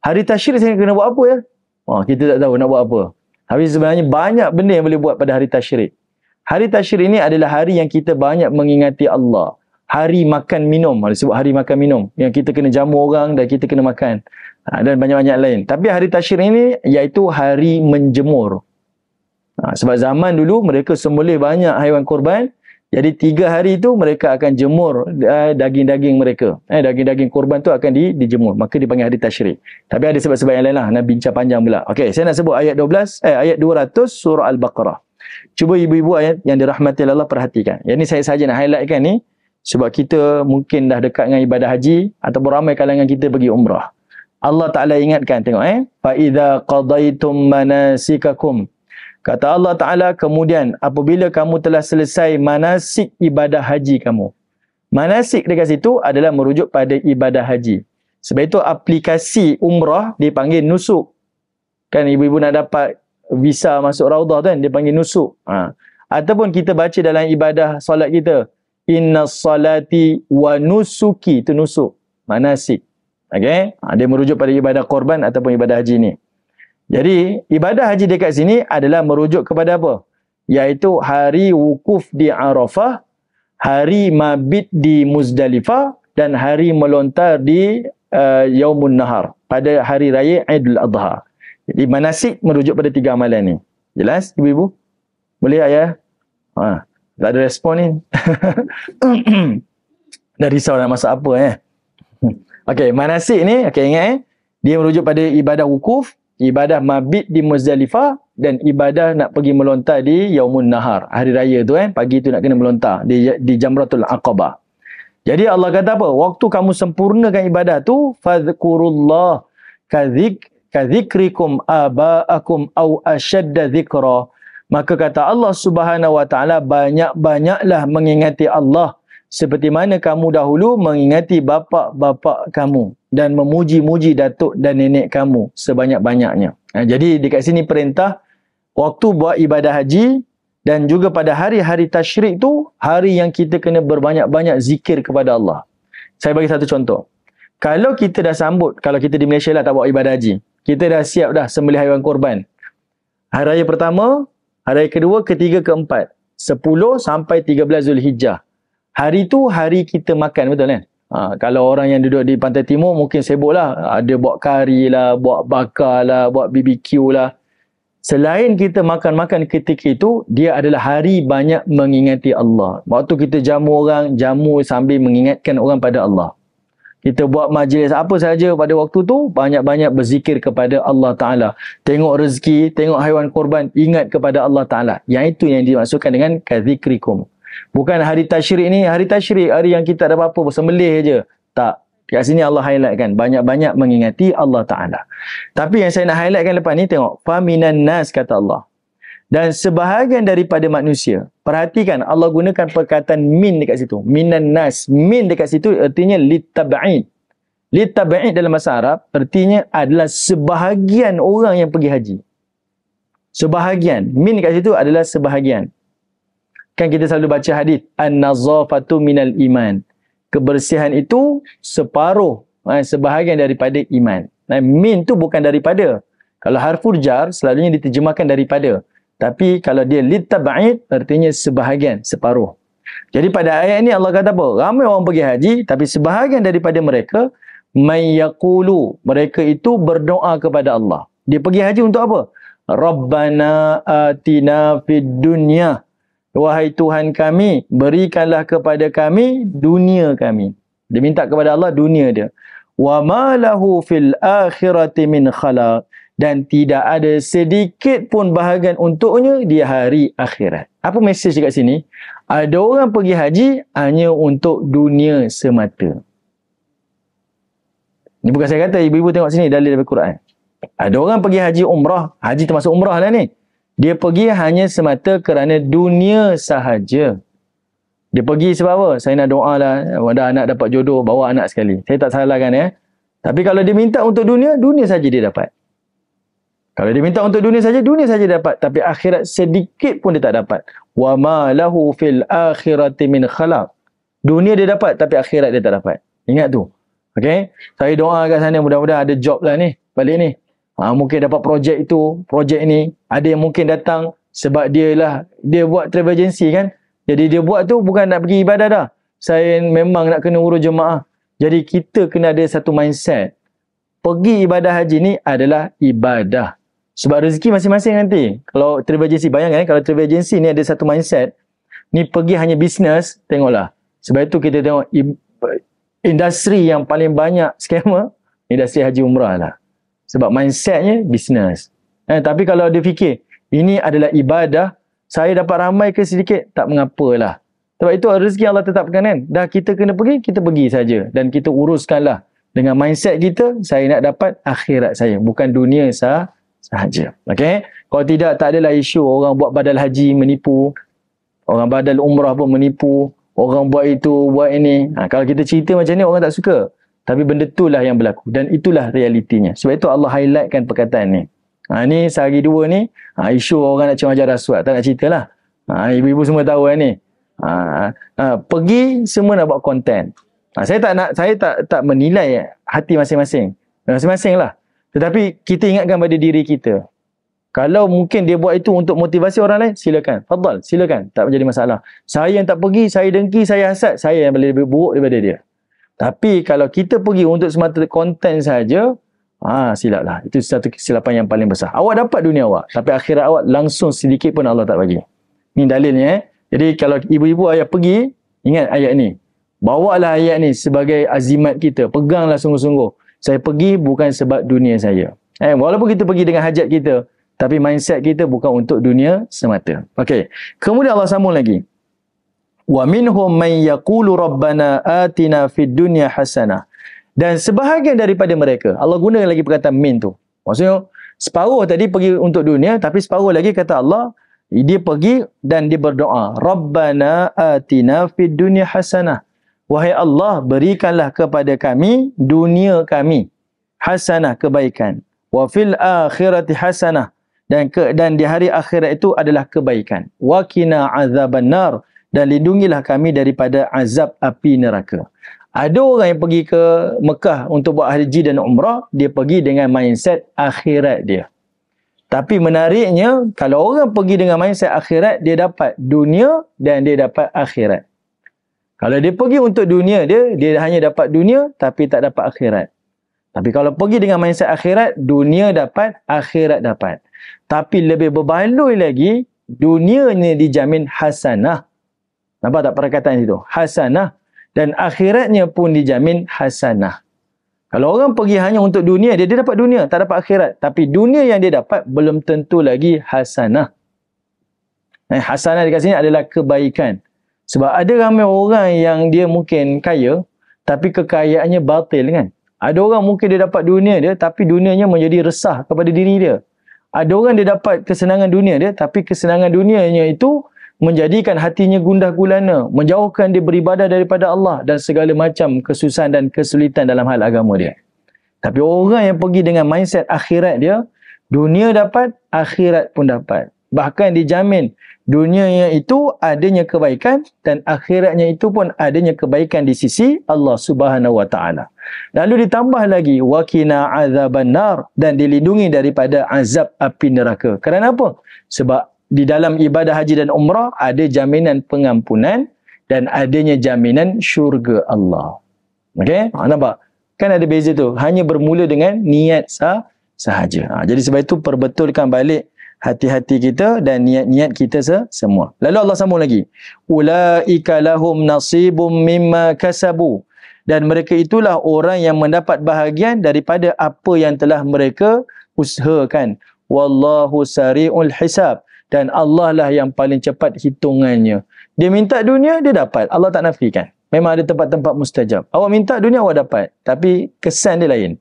Hari tasyrik saya kena buat apa ya? Ha, kita tak tahu nak buat apa. Tapi sebenarnya banyak benda yang boleh buat pada hari tasyrik. Hari tasyrik ini adalah hari yang kita banyak mengingati Allah hari makan minum. Ada sebut hari makan minum. Yang kita kena jamu orang dan kita kena makan. Ha, dan banyak-banyak lain. Tapi hari tashir ini iaitu hari menjemur. Ha, sebab zaman dulu mereka semboleh banyak haiwan korban. Jadi tiga hari itu mereka akan jemur uh, daging-daging mereka. Eh, daging-daging korban tu akan di, dijemur. Maka dipanggil hari tashrik. Tapi ada sebab-sebab yang lain lah. Nak bincang panjang pula. Okey, saya nak sebut ayat 12, eh, ayat 200 surah Al-Baqarah. Cuba ibu-ibu ayat yang dirahmati Allah perhatikan. Yang ni saya saja nak highlightkan kan ni. Sebab kita mungkin dah dekat dengan ibadah haji ataupun ramai kalangan kita pergi umrah. Allah Taala ingatkan tengok eh fa idza qadaitum manasikakum kata Allah Taala kemudian apabila kamu telah selesai manasik ibadah haji kamu manasik dekat situ adalah merujuk pada ibadah haji sebab itu aplikasi umrah dipanggil nusuk kan ibu-ibu nak dapat visa masuk raudhah kan dipanggil nusuk ha. ataupun kita baca dalam ibadah solat kita inna salati wa nusuki itu nusuk manasik okey ada ha, merujuk pada ibadah korban ataupun ibadah haji ni jadi ibadah haji dekat sini adalah merujuk kepada apa iaitu hari wukuf di Arafah hari mabit di Muzdalifah dan hari melontar di uh, eh, Yaumun Nahar pada hari raya Aidul Adha jadi manasik merujuk pada tiga amalan ni jelas ibu-ibu boleh ayah ha tak ada respon ni. Dah risau nak masak apa eh. Okay, manasik ni, okay ingat eh. Dia merujuk pada ibadah wukuf, ibadah mabit di Muzdalifah dan ibadah nak pergi melontar di Yaumun Nahar. Hari raya tu eh, pagi tu nak kena melontar di, di Jamratul Aqabah. Jadi Allah kata apa? Waktu kamu sempurnakan ibadah tu, فَذْكُرُ kadhik كَذِكْرِكُمْ abaakum أَوْ أَشَدَّ ذِكْرًا Maka kata Allah Subhanahu wa taala banyak-banyaklah mengingati Allah seperti mana kamu dahulu mengingati bapa-bapa kamu dan memuji-muji datuk dan nenek kamu sebanyak-banyaknya. Ha, jadi dekat sini perintah waktu buat ibadah haji dan juga pada hari-hari tashrik tu hari yang kita kena berbanyak-banyak zikir kepada Allah. Saya bagi satu contoh. Kalau kita dah sambut, kalau kita di Malaysia lah tak buat ibadah haji. Kita dah siap dah sembelih haiwan korban. Hari raya pertama, Hari kedua, ketiga, keempat. sepuluh sampai tiga 13 Zulhijjah. Hari tu hari kita makan betul kan? Ha, kalau orang yang duduk di pantai timur mungkin sibuklah. Ada buat kari lah, buat bakar lah, buat BBQ lah. Selain kita makan-makan ketika itu, dia adalah hari banyak mengingati Allah. Waktu kita jamu orang, jamu sambil mengingatkan orang pada Allah kita buat majlis apa saja pada waktu tu banyak-banyak berzikir kepada Allah Ta'ala tengok rezeki tengok haiwan korban ingat kepada Allah Ta'ala yang itu yang dimaksudkan dengan kazikrikum bukan hari tashrik ni hari tashrik hari yang kita ada apa-apa bersembelih je tak kat sini Allah highlightkan banyak-banyak mengingati Allah Ta'ala tapi yang saya nak highlightkan lepas ni tengok faminan nas kata Allah dan sebahagian daripada manusia. Perhatikan Allah gunakan perkataan min dekat situ. Minan nas. Min dekat situ artinya litaba'id. Litaba'id dalam bahasa Arab artinya adalah sebahagian orang yang pergi haji. Sebahagian. Min dekat situ adalah sebahagian. Kan kita selalu baca hadis An-nazafatu minal iman. Kebersihan itu separuh. Ha, sebahagian daripada iman. Nah, min tu bukan daripada. Kalau harfur jar selalunya diterjemahkan daripada. Tapi kalau dia lita tabaid, artinya sebahagian, separuh. Jadi pada ayat ini Allah kata apa? Ramai orang pergi haji, tapi sebahagian daripada mereka, mayakulu, mereka itu berdoa kepada Allah. Dia pergi haji untuk apa? Rabbana atina fid dunya. Wahai Tuhan kami, berikanlah kepada kami dunia kami. Dia minta kepada Allah dunia dia. Wa ma lahu fil akhirati min khalaq dan tidak ada sedikit pun bahagian untuknya di hari akhirat. Apa mesej dekat sini? Ada orang pergi haji hanya untuk dunia semata. Ini bukan saya kata, ibu-ibu tengok sini dalil dari Quran. Ada orang pergi haji umrah, haji termasuk umrah lah ni. Dia pergi hanya semata kerana dunia sahaja. Dia pergi sebab apa? Saya nak doa lah, ada anak dapat jodoh, bawa anak sekali. Saya tak salahkan ya. Tapi kalau dia minta untuk dunia, dunia saja dia dapat. Kalau dia minta untuk dunia saja, dunia saja dapat. Tapi akhirat sedikit pun dia tak dapat. Wa ma lahu fil akhirati min khalaq. Dunia dia dapat tapi akhirat dia tak dapat. Ingat tu. Okay. Saya doa kat sana mudah-mudahan ada job lah ni. Balik ni. Ha, mungkin dapat projek itu, projek ni. Ada yang mungkin datang sebab dia lah, dia buat travel agency kan. Jadi dia buat tu bukan nak pergi ibadah dah. Saya memang nak kena urus jemaah. Jadi kita kena ada satu mindset. Pergi ibadah haji ni adalah ibadah. Sebab rezeki masing-masing nanti. Kalau travel agency, bayangkan eh, kalau travel agency ni ada satu mindset, ni pergi hanya bisnes, tengoklah. Sebab itu kita tengok industri yang paling banyak skema, industri haji umrah lah. Sebab mindsetnya bisnes. Eh, tapi kalau dia fikir, ini adalah ibadah, saya dapat ramai ke sedikit, tak mengapa lah. Sebab itu rezeki Allah tetapkan kan. Dah kita kena pergi, kita pergi saja Dan kita uruskanlah dengan mindset kita, saya nak dapat akhirat saya. Bukan dunia sahaja sahaja. Okey. Kalau tidak tak adalah isu orang buat badal haji menipu, orang badal umrah pun menipu, orang buat itu buat ini. Ha, kalau kita cerita macam ni orang tak suka. Tapi benda lah yang berlaku dan itulah realitinya. Sebab itu Allah highlightkan perkataan ni. Ha, ni sehari dua ni ha, isu orang nak cuma rasuah, tak nak ceritalah. Ha, ibu-ibu semua tahu kan ni. Ha, ha, pergi semua nak buat konten. Ha, saya tak nak saya tak tak menilai hati masing-masing. Masing-masing lah. Tetapi kita ingatkan pada diri kita. Kalau mungkin dia buat itu untuk motivasi orang lain, silakan. Fadal, silakan. Tak menjadi masalah. Saya yang tak pergi, saya dengki, saya hasad, saya yang lebih buruk daripada dia. Tapi kalau kita pergi untuk semata konten saja, ha, silaplah. Itu satu kesilapan yang paling besar. Awak dapat dunia awak. Tapi akhirat awak langsung sedikit pun Allah tak bagi. Ini dalilnya. Eh? Jadi kalau ibu-ibu ayah pergi, ingat ayat ni. Bawalah ayat ni sebagai azimat kita. Peganglah sungguh-sungguh saya pergi bukan sebab dunia saya. Eh, walaupun kita pergi dengan hajat kita, tapi mindset kita bukan untuk dunia semata. Okey. Kemudian Allah sambung lagi. Wa minhum man yaqulu rabbana atina fid dunya hasanah. Dan sebahagian daripada mereka, Allah guna lagi perkataan min tu. Maksudnya separuh tadi pergi untuk dunia, tapi separuh lagi kata Allah dia pergi dan dia berdoa, Rabbana atina fid dunya hasanah. Wahai Allah, berikanlah kepada kami dunia kami hasanah kebaikan. Wa fil akhirati hasanah dan ke, dan di hari akhirat itu adalah kebaikan. Wa qina azaban nar dan lindungilah kami daripada azab api neraka. Ada orang yang pergi ke Mekah untuk buat haji dan umrah, dia pergi dengan mindset akhirat dia. Tapi menariknya, kalau orang pergi dengan mindset akhirat, dia dapat dunia dan dia dapat akhirat. Kalau dia pergi untuk dunia dia, dia hanya dapat dunia tapi tak dapat akhirat. Tapi kalau pergi dengan mindset akhirat, dunia dapat, akhirat dapat. Tapi lebih berbaloi lagi, dunianya dijamin hasanah. Nampak tak perkataan itu? Hasanah. Dan akhiratnya pun dijamin hasanah. Kalau orang pergi hanya untuk dunia, dia, dia dapat dunia, tak dapat akhirat. Tapi dunia yang dia dapat belum tentu lagi hasanah. Eh, hasanah dikasihnya adalah Kebaikan. Sebab ada ramai orang yang dia mungkin kaya tapi kekayaannya batil kan. Ada orang mungkin dia dapat dunia dia tapi dunianya menjadi resah kepada diri dia. Ada orang dia dapat kesenangan dunia dia tapi kesenangan dunianya itu menjadikan hatinya gundah gulana, menjauhkan dia beribadah daripada Allah dan segala macam kesusahan dan kesulitan dalam hal agama dia. Tapi orang yang pergi dengan mindset akhirat dia, dunia dapat, akhirat pun dapat bahkan dijamin dunianya itu adanya kebaikan dan akhiratnya itu pun adanya kebaikan di sisi Allah Subhanahu wa taala. Lalu ditambah lagi waqina azabannar dan dilindungi daripada azab api neraka. Kerana apa? Sebab di dalam ibadah haji dan umrah ada jaminan pengampunan dan adanya jaminan syurga Allah. Okey? Ha, nampak? Kan ada beza tu. Hanya bermula dengan niat sah sahaja. Ha, jadi sebab itu perbetulkan balik hati-hati kita dan niat-niat kita se semua. Lalu Allah sambung lagi. Ulaika lahum nasibum mimma kasabu. Dan mereka itulah orang yang mendapat bahagian daripada apa yang telah mereka usahakan. Wallahu sari'ul hisab. Dan Allah lah yang paling cepat hitungannya. Dia minta dunia, dia dapat. Allah tak nafikan. Memang ada tempat-tempat mustajab. Awak minta dunia, awak dapat. Tapi kesan dia lain.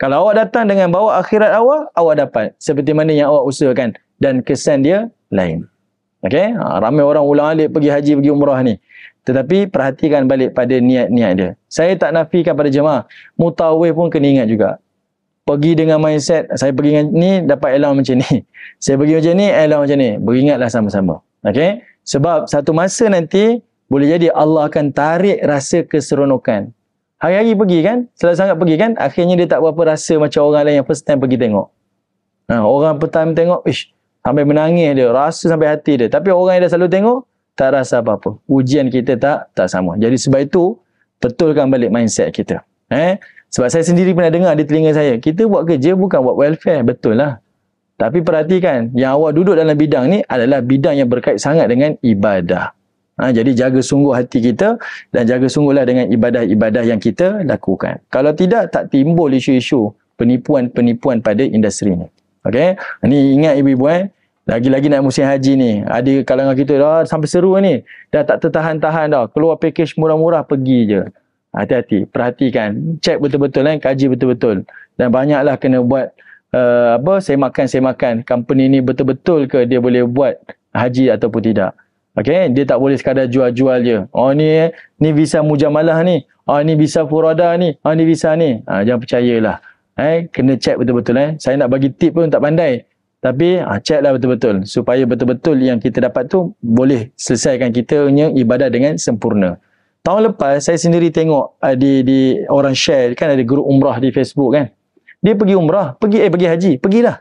Kalau awak datang dengan bawa akhirat awak, awak dapat. Seperti mana yang awak usahakan. Dan kesan dia lain. Okay? Ha, ramai orang ulang alik pergi haji, pergi umrah ni. Tetapi perhatikan balik pada niat-niat dia. Saya tak nafikan pada jemaah. Mutawih pun kena ingat juga. Pergi dengan mindset, saya pergi dengan ni, dapat elam macam ni. Saya pergi macam ni, elam macam ni. Beringatlah sama-sama. Okay? Sebab satu masa nanti, boleh jadi Allah akan tarik rasa keseronokan. Hari-hari pergi kan? Selalu sangat pergi kan? Akhirnya dia tak berapa rasa macam orang lain yang first time pergi tengok. Ha, orang pertama tengok, ish, sampai menangis dia, rasa sampai hati dia. Tapi orang yang dah selalu tengok, tak rasa apa-apa. Ujian kita tak tak sama. Jadi sebab itu, betulkan balik mindset kita. Eh? Sebab saya sendiri pernah dengar di telinga saya, kita buat kerja bukan buat welfare, betul lah. Tapi perhatikan, yang awak duduk dalam bidang ni adalah bidang yang berkait sangat dengan ibadah. Ha, jadi jaga sungguh hati kita dan jaga sungguhlah dengan ibadah-ibadah yang kita lakukan. Kalau tidak, tak timbul isu-isu penipuan-penipuan pada industri ni. Okay? Ni ingat ibu-ibu eh. Lagi-lagi nak musim haji ni. Ada kalangan kita dah sampai seru ni. Dah tak tertahan-tahan dah. Keluar pakej murah-murah pergi je. Hati-hati. Perhatikan. Check betul-betul eh. Kaji betul-betul. Dan banyaklah kena buat uh, apa semakan-semakan. Company ni betul-betul ke dia boleh buat haji ataupun tidak. Okay, dia tak boleh sekadar jual-jual je. Oh ni, ni visa mujamalah ni. Oh ni visa furada ni. Oh ni visa ni. Ha, jangan percayalah. Eh, kena check betul-betul eh. Saya nak bagi tip pun tak pandai. Tapi ha, check betul-betul. Supaya betul-betul yang kita dapat tu boleh selesaikan kita punya ibadah dengan sempurna. Tahun lepas saya sendiri tengok uh, di, di orang share kan ada grup umrah di Facebook kan. Dia pergi umrah, pergi eh pergi haji, pergilah.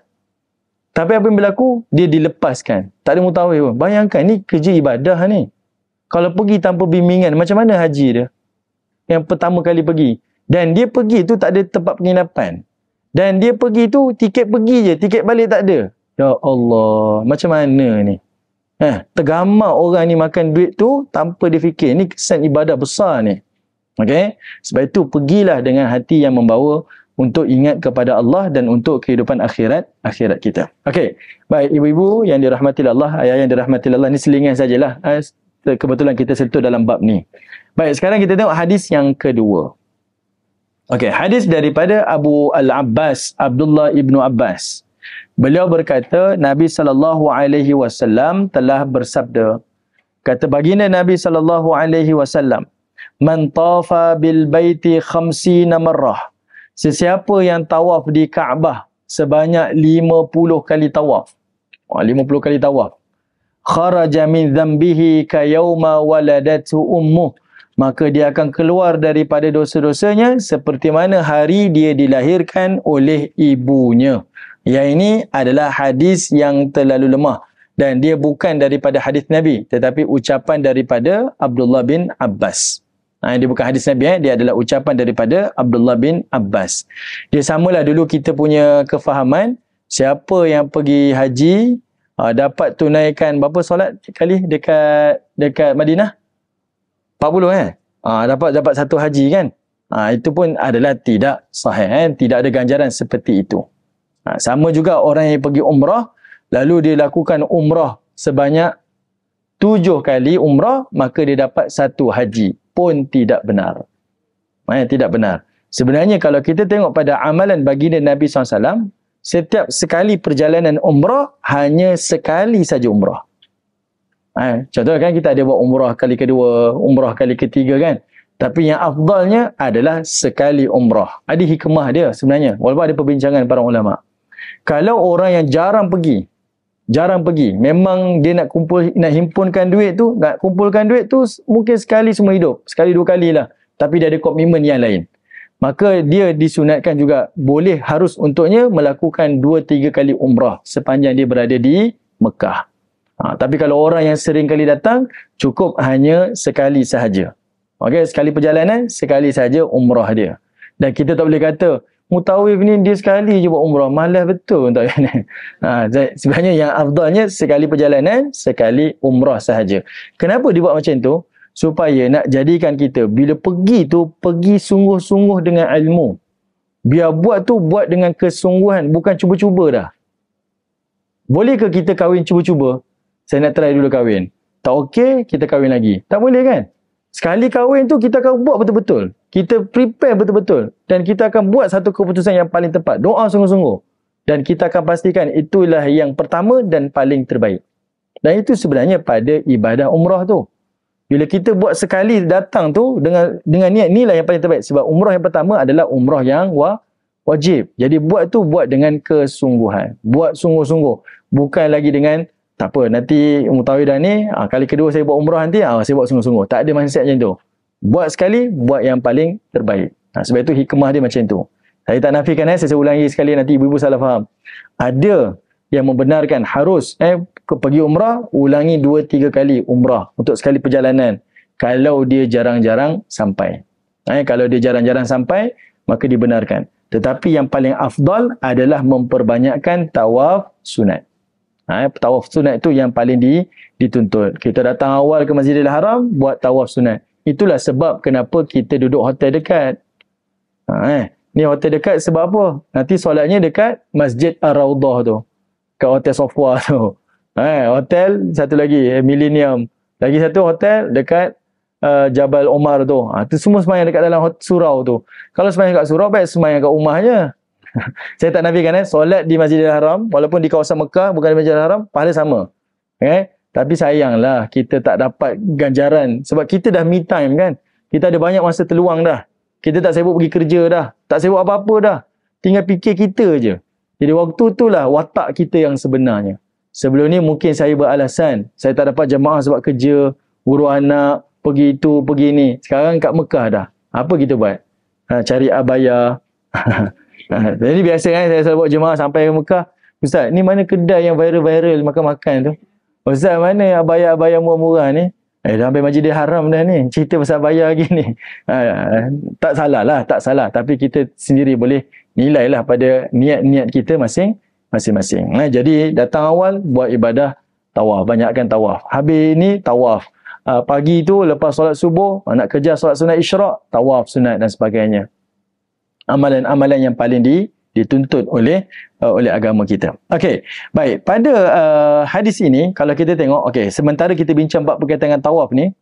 Tapi apa yang berlaku? Dia dilepaskan. Tak ada mutawih pun. Bayangkan ni kerja ibadah ni. Kalau pergi tanpa bimbingan, macam mana haji dia? Yang pertama kali pergi. Dan dia pergi tu tak ada tempat penginapan. Dan dia pergi tu tiket pergi je. Tiket balik tak ada. Ya Allah. Macam mana ni? Eh, ha, tergamak orang ni makan duit tu tanpa dia fikir. Ni kesan ibadah besar ni. Okay? Sebab itu pergilah dengan hati yang membawa untuk ingat kepada Allah dan untuk kehidupan akhirat akhirat kita. Okey. Baik ibu-ibu yang dirahmati Allah, ayah yang dirahmati Allah ni selingan sajalah. Ah, kebetulan kita sentuh dalam bab ni. Baik, sekarang kita tengok hadis yang kedua. Okey, hadis daripada Abu Al-Abbas Abdullah Ibnu Abbas. Beliau berkata Nabi sallallahu alaihi wasallam telah bersabda kata baginda Nabi sallallahu alaihi wasallam man tafa bil baiti 50 marrah sesiapa yang tawaf di Kaabah sebanyak 50 kali tawaf. Oh, 50 kali tawaf. Kharaja min dhambihi kayawma waladatu ummuh. Maka dia akan keluar daripada dosa-dosanya seperti mana hari dia dilahirkan oleh ibunya. Yang ini adalah hadis yang terlalu lemah. Dan dia bukan daripada hadis Nabi. Tetapi ucapan daripada Abdullah bin Abbas. Ha, dia bukan hadis Nabi, eh? dia adalah ucapan daripada Abdullah bin Abbas. Dia samalah dulu kita punya kefahaman, siapa yang pergi haji, ha, dapat tunaikan berapa solat kali dekat dekat Madinah? 40 kan? Eh? Ha, dapat dapat satu haji kan? Ha, itu pun adalah tidak sahih, eh? tidak ada ganjaran seperti itu. Ha, sama juga orang yang pergi umrah, lalu dia lakukan umrah sebanyak tujuh kali umrah, maka dia dapat satu haji pun tidak benar. Eh, tidak benar. Sebenarnya kalau kita tengok pada amalan baginda Nabi SAW, setiap sekali perjalanan umrah, hanya sekali saja umrah. Eh, contoh kan kita ada buat umrah kali kedua, umrah kali ketiga kan. Tapi yang afdalnya adalah sekali umrah. Ada hikmah dia sebenarnya. Walaupun ada perbincangan para ulama. Kalau orang yang jarang pergi, jarang pergi. Memang dia nak kumpul, nak himpunkan duit tu, nak kumpulkan duit tu mungkin sekali semua hidup. Sekali dua kali lah. Tapi dia ada komitmen yang lain. Maka dia disunatkan juga boleh harus untuknya melakukan dua tiga kali umrah sepanjang dia berada di Mekah. Ha, tapi kalau orang yang sering kali datang, cukup hanya sekali sahaja. Okay, sekali perjalanan, sekali sahaja umrah dia. Dan kita tak boleh kata, mutawif ni dia sekali je buat umrah malas betul untuk ha, sebenarnya yang afdalnya sekali perjalanan sekali umrah sahaja kenapa dia buat macam tu supaya nak jadikan kita bila pergi tu pergi sungguh-sungguh dengan ilmu biar buat tu buat dengan kesungguhan bukan cuba-cuba dah boleh ke kita kahwin cuba-cuba saya nak try dulu kahwin tak okey kita kahwin lagi tak boleh kan sekali kahwin tu kita akan buat betul-betul kita prepare betul-betul dan kita akan buat satu keputusan yang paling tepat doa sungguh-sungguh dan kita akan pastikan itulah yang pertama dan paling terbaik dan itu sebenarnya pada ibadah umrah tu bila kita buat sekali datang tu dengan dengan niat lah yang paling terbaik sebab umrah yang pertama adalah umrah yang wa, wajib jadi buat tu buat dengan kesungguhan buat sungguh-sungguh bukan lagi dengan tak apa nanti mutawidah ni ah, kali kedua saya buat umrah nanti ah, saya buat sungguh-sungguh tak ada mindset macam tu Buat sekali, buat yang paling terbaik. Ha, sebab itu hikmah dia macam tu. Saya tak nafikan eh, saya ulangi sekali nanti ibu-ibu salah faham. Ada yang membenarkan harus eh pergi umrah, ulangi dua tiga kali umrah untuk sekali perjalanan. Kalau dia jarang-jarang sampai. Eh, kalau dia jarang-jarang sampai, maka dibenarkan. Tetapi yang paling afdal adalah memperbanyakkan tawaf sunat. Eh, tawaf sunat itu yang paling di, dituntut. Kita datang awal ke Masjidil Haram, buat tawaf sunat. Itulah sebab kenapa kita duduk hotel dekat. Ha, eh. Ni hotel dekat sebab apa? Nanti solatnya dekat Masjid Ar-Rawdah tu. Kat Hotel Sofwa tu. Ha, eh. hotel satu lagi, eh, Millennium. Lagi satu hotel dekat uh, Jabal Omar tu. Ha, tu semua semayang dekat dalam surau tu. Kalau semayang dekat surau, baik semayang dekat rumahnya. Saya tak nafikan eh, solat di Masjidil Haram, walaupun di kawasan Mekah, bukan di Masjidil Haram, pahala sama. Okay? Eh? Tapi sayanglah kita tak dapat ganjaran sebab kita dah me time kan. Kita ada banyak masa terluang dah. Kita tak sibuk pergi kerja dah. Tak sibuk apa-apa dah. Tinggal fikir kita je. Jadi waktu tu lah watak kita yang sebenarnya. Sebelum ni mungkin saya beralasan. Saya tak dapat jemaah sebab kerja, urus anak, pergi itu, pergi ini. Sekarang kat Mekah dah. Apa kita buat? Ha, cari abaya. Jadi biasa kan saya selalu buat jemaah sampai ke Mekah. Ustaz, ni mana kedai yang viral-viral makan-makan tu? Ustaz mana yang bayar-bayar murah-murah ni? Eh dah ambil majlis haram dah ni. Cerita pasal bayar lagi ni. Ha, tak salah lah, tak salah. Tapi kita sendiri boleh nilai lah pada niat-niat kita masing masing-masing. Nah, jadi datang awal buat ibadah tawaf, banyakkan tawaf. Habis ni tawaf. Uh, pagi tu lepas solat subuh, ah, nak kerja solat sunat isyrak, tawaf sunat dan sebagainya. Amalan-amalan yang paling di, dituntut oleh uh, oleh agama kita. Okey. Baik, pada uh, hadis ini kalau kita tengok okey, sementara kita bincang bab berkaitan dengan tawaf ni,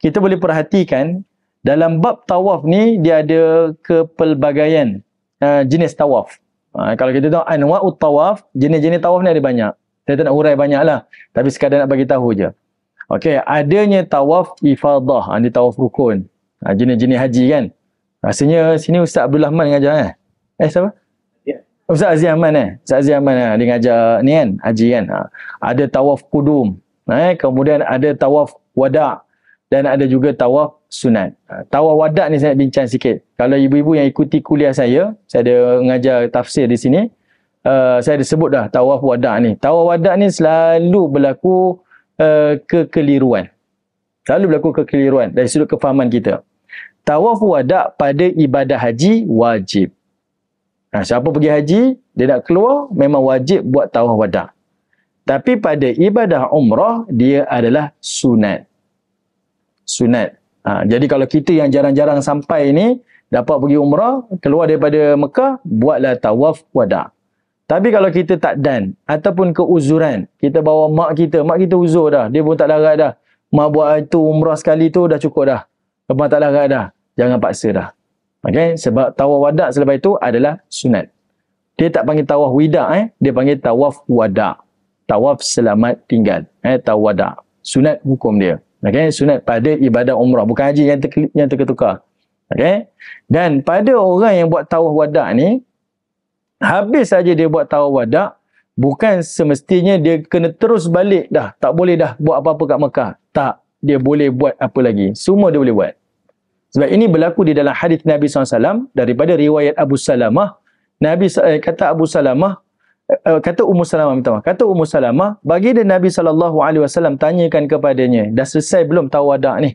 kita boleh perhatikan dalam bab tawaf ni dia ada kepelbagaian uh, jenis tawaf. Uh, kalau kita tengok anwa'ut tawaf, jenis-jenis tawaf ni ada banyak. Saya tak nak hurai banyaklah, tapi sekadar nak bagi tahu je. Okey, adanya tawaf ifadah, ha, ni tawaf rukun. Uh, jenis-jenis haji kan. Rasanya sini Ustaz Abdul Rahman mengajar eh. Eh siapa? Ustaz Aziz Aman eh. Ustaz Aziz Aman eh. Dia ngajar ni kan. Haji kan. Ha. Ada tawaf kudum. Eh. Ha, kemudian ada tawaf wada' dan ada juga tawaf sunat. Ha, tawaf wadak ni saya nak bincang sikit. Kalau ibu-ibu yang ikuti kuliah saya, saya ada mengajar tafsir di sini, uh, saya ada sebut dah tawaf wadak ni. Tawaf wadak ni selalu berlaku uh, kekeliruan. Selalu berlaku kekeliruan dari sudut kefahaman kita. Tawaf wadak pada ibadah haji wajib. Ha, siapa pergi haji, dia nak keluar, memang wajib buat tawaf wada. Tapi pada ibadah umrah, dia adalah sunat. Sunat. Ha, jadi kalau kita yang jarang-jarang sampai ni, dapat pergi umrah, keluar daripada Mekah, buatlah tawaf wada. Tapi kalau kita tak dan, ataupun keuzuran, kita bawa mak kita, mak kita uzur dah, dia pun tak larat dah. Mak buat itu umrah sekali tu dah cukup dah. Lepas tak larat dah, jangan paksa dah. Okay, sebab tawaf wadak selepas itu adalah sunat. Dia tak panggil tawaf widak eh, dia panggil tawaf wadak. Tawaf selamat tinggal. Eh, tawaf wadak. Sunat hukum dia. Okay, sunat pada ibadah umrah. Bukan haji yang, terkelip, yang terketukar. Okay? Dan pada orang yang buat tawaf wadak ni, habis saja dia buat tawaf wadak, bukan semestinya dia kena terus balik dah. Tak boleh dah buat apa-apa kat Mekah. Tak. Dia boleh buat apa lagi. Semua dia boleh buat. Sebab ini berlaku di dalam hadis Nabi SAW daripada riwayat Abu Salamah. Nabi eh, kata Abu Salamah eh, eh, kata Ummu Salamah minta maaf. Kata Ummu Salamah bagi dia Nabi saw tanyakan kepadanya, dah selesai belum tawadak ni?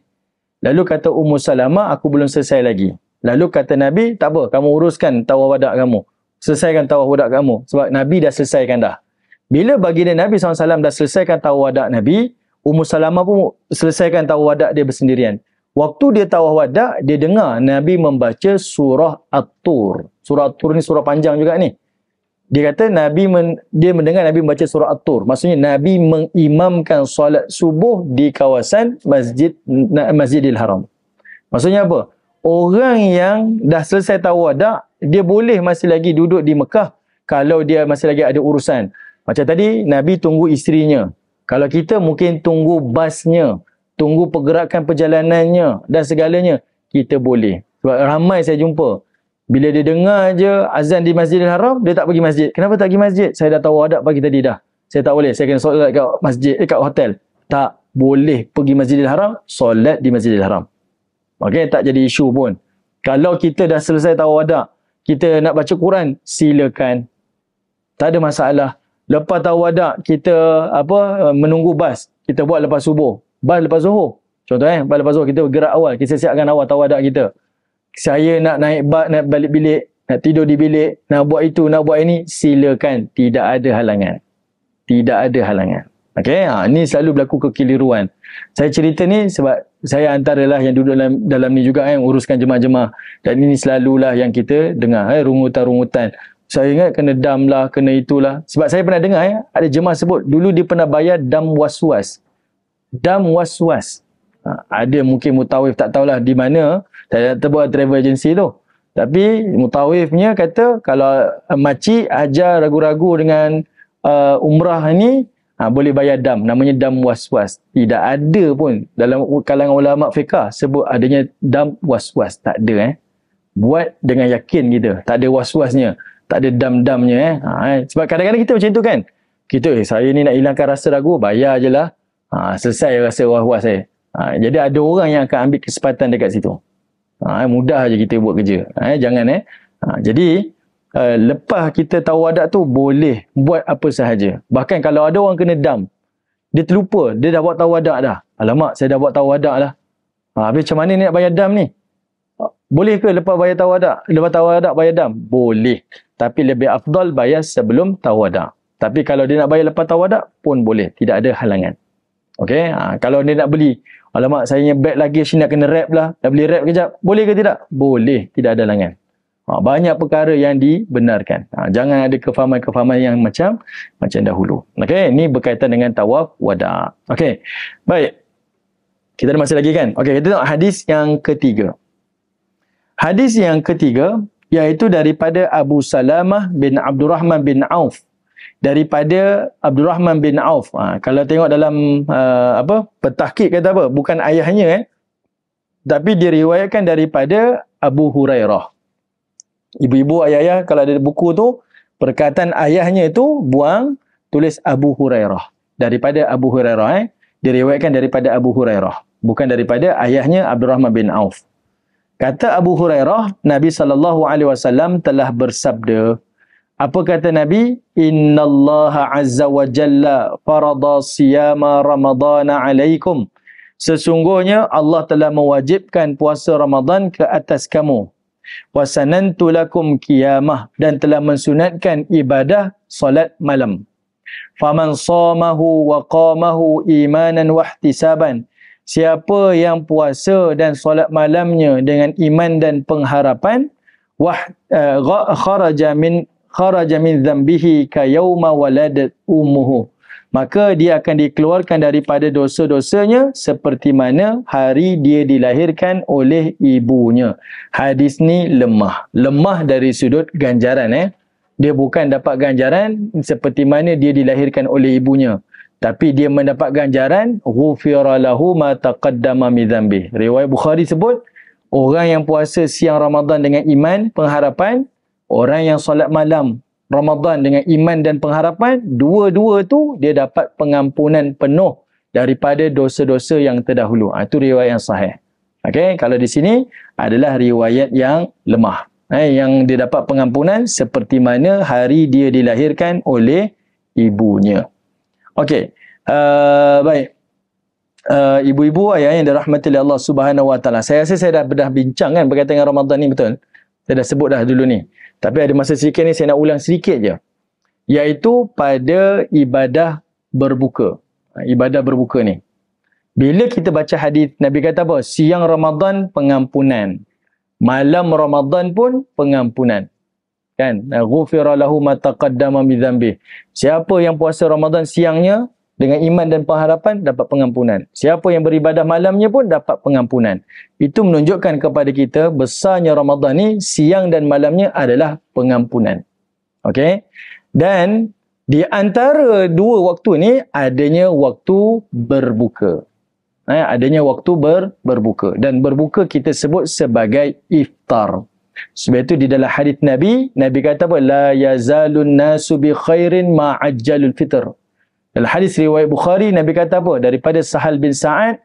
Lalu kata Ummu Salamah, aku belum selesai lagi. Lalu kata Nabi, tak apa, kamu uruskan tawadak kamu. Selesaikan tawadak kamu sebab Nabi dah selesaikan dah. Bila bagi dia Nabi SAW dah selesaikan tawadak Nabi, Ummu Salamah pun selesaikan tawadak dia bersendirian. Waktu dia tawaf wada, dia dengar Nabi membaca surah At-Tur. Surah At-Tur ni surah panjang juga ni. Dia kata Nabi men, dia mendengar Nabi membaca surah At-Tur. Maksudnya Nabi mengimamkan solat subuh di kawasan Masjid Masjidil Haram. Maksudnya apa? Orang yang dah selesai tawaf dia boleh masih lagi duduk di Mekah kalau dia masih lagi ada urusan. Macam tadi Nabi tunggu isterinya. Kalau kita mungkin tunggu basnya tunggu pergerakan perjalanannya dan segalanya kita boleh sebab ramai saya jumpa bila dia dengar je azan di Masjidil Haram dia tak pergi masjid kenapa tak pergi masjid saya dah tahu adab pagi tadi dah saya tak boleh saya kena solat kat masjid dekat eh, hotel tak boleh pergi Masjidil Haram solat di Masjidil Haram okey tak jadi isu pun kalau kita dah selesai tahu adab kita nak baca Quran silakan tak ada masalah lepas tahu adab kita apa menunggu bas kita buat lepas subuh Bas lepas zuhur. Contoh eh, bas lepas zuhur kita gerak awal. Kita siapkan awal tawadak kita. Saya nak naik bas, nak balik bilik, nak tidur di bilik, nak buat itu, nak buat ini. Silakan. Tidak ada halangan. Tidak ada halangan. Okay, ha, ni selalu berlaku kekeliruan. Saya cerita ni sebab saya antaralah yang duduk dalam, dalam ni juga yang eh, uruskan jemaah-jemaah. Dan ini selalulah yang kita dengar, eh, rungutan-rungutan. Saya ingat kena dam lah, kena itulah. Sebab saya pernah dengar, eh, ada jemaah sebut, dulu dia pernah bayar dam was-was dam waswas. Ha, ada mungkin mutawif tak tahulah di mana saya tak terbuat travel agency tu. Tapi mutawifnya kata kalau eh, makcik ajar ragu-ragu dengan uh, umrah ni ha, boleh bayar dam. Namanya dam waswas. Tidak ada pun dalam kalangan ulama fiqah sebut adanya dam waswas. Tak ada eh. Buat dengan yakin kita. Tak ada waswasnya. Tak ada dam-damnya eh. Ha, eh. Sebab kadang-kadang kita macam tu kan. Kita eh saya ni nak hilangkan rasa ragu bayar je lah. Ha, selesai rasa was-was saya. Ha, jadi ada orang yang akan ambil kesempatan dekat situ. Ha, mudah je kita buat kerja. Ha, jangan eh. Ha, jadi, uh, lepas kita tahu adat tu, boleh buat apa sahaja. Bahkan kalau ada orang kena dam, dia terlupa, dia dah buat tahu adat dah. Alamak, saya dah buat tahu adat lah. Ha, habis macam mana ni nak bayar dam ni? Boleh ke lepas bayar tahu adat? Lepas tahu adat bayar dam? Boleh. Tapi lebih afdal bayar sebelum tahu adat. Tapi kalau dia nak bayar lepas tawadak pun boleh. Tidak ada halangan. Okay, ha, kalau anda nak beli, alamak saya punya bag luggage nak kena wrap lah, nak beli wrap kejap, boleh ke tidak? Boleh, tidak ada langan. Ha, banyak perkara yang dibenarkan. Ha, jangan ada kefahaman-kefahaman yang macam macam dahulu. Okay, ini berkaitan dengan tawaf wada. Okay, Baik. Kita masih lagi kan? Okay, kita tengok hadis yang ketiga. Hadis yang ketiga iaitu daripada Abu Salamah bin Abdurrahman bin Auf daripada Abdul Rahman bin Auf. Ha, kalau tengok dalam uh, apa petahkik kata apa bukan ayahnya eh tapi diriwayatkan daripada Abu Hurairah. Ibu-ibu ayah-ayah kalau ada buku tu perkataan ayahnya itu buang tulis Abu Hurairah daripada Abu Hurairah eh diriwayatkan daripada Abu Hurairah bukan daripada ayahnya Abdul Rahman bin Auf. Kata Abu Hurairah, Nabi sallallahu alaihi wasallam telah bersabda, apa kata Nabi? Inna Allah Azza wa Jalla farada siyama ramadana alaikum. Sesungguhnya Allah telah mewajibkan puasa Ramadan ke atas kamu. Wasanantu lakum qiyamah dan telah mensunatkan ibadah solat malam. Faman samahu wa qamahu imanan wa ihtisaban. Siapa yang puasa dan solat malamnya dengan iman dan pengharapan wa eh, kharaja min kharaja min dhanbihi ka yawma waladat ummuhu maka dia akan dikeluarkan daripada dosa-dosanya seperti mana hari dia dilahirkan oleh ibunya. Hadis ni lemah. Lemah dari sudut ganjaran eh. Dia bukan dapat ganjaran seperti mana dia dilahirkan oleh ibunya. Tapi dia mendapat ganjaran ghufira lahu ma taqaddama min Riwayat Bukhari sebut orang yang puasa siang Ramadan dengan iman, pengharapan, Orang yang solat malam Ramadan dengan iman dan pengharapan, dua-dua tu dia dapat pengampunan penuh daripada dosa-dosa yang terdahulu. Ha, itu riwayat yang sahih. Okay, kalau di sini adalah riwayat yang lemah. Eh, yang dia dapat pengampunan seperti mana hari dia dilahirkan oleh ibunya. Okey, uh, baik. Uh, ibu-ibu, ayah-ayah yang dirahmati oleh Allah Subhanahu Wa Taala. Saya rasa saya dah bedah bincang kan berkaitan dengan Ramadan ni betul. Saya dah sebut dah dulu ni. Tapi ada masa sedikit ni saya nak ulang sedikit je. Iaitu pada ibadah berbuka. Ha, ibadah berbuka ni. Bila kita baca hadis Nabi kata apa? Siang Ramadan pengampunan. Malam Ramadan pun pengampunan. Kan? Ghufira lahu ma taqaddama Siapa yang puasa Ramadan siangnya, dengan iman dan pengharapan dapat pengampunan. Siapa yang beribadah malamnya pun dapat pengampunan. Itu menunjukkan kepada kita besarnya Ramadhan ni siang dan malamnya adalah pengampunan. Okey. Dan di antara dua waktu ni adanya waktu berbuka. Eh, adanya waktu ber, berbuka dan berbuka kita sebut sebagai iftar. Sebab itu di dalam hadis Nabi, Nabi kata apa? La yazalun nasu bi khairin ma fitr. Dalam hadis riwayat Bukhari, Nabi kata apa? Daripada Sahal bin Sa'ad,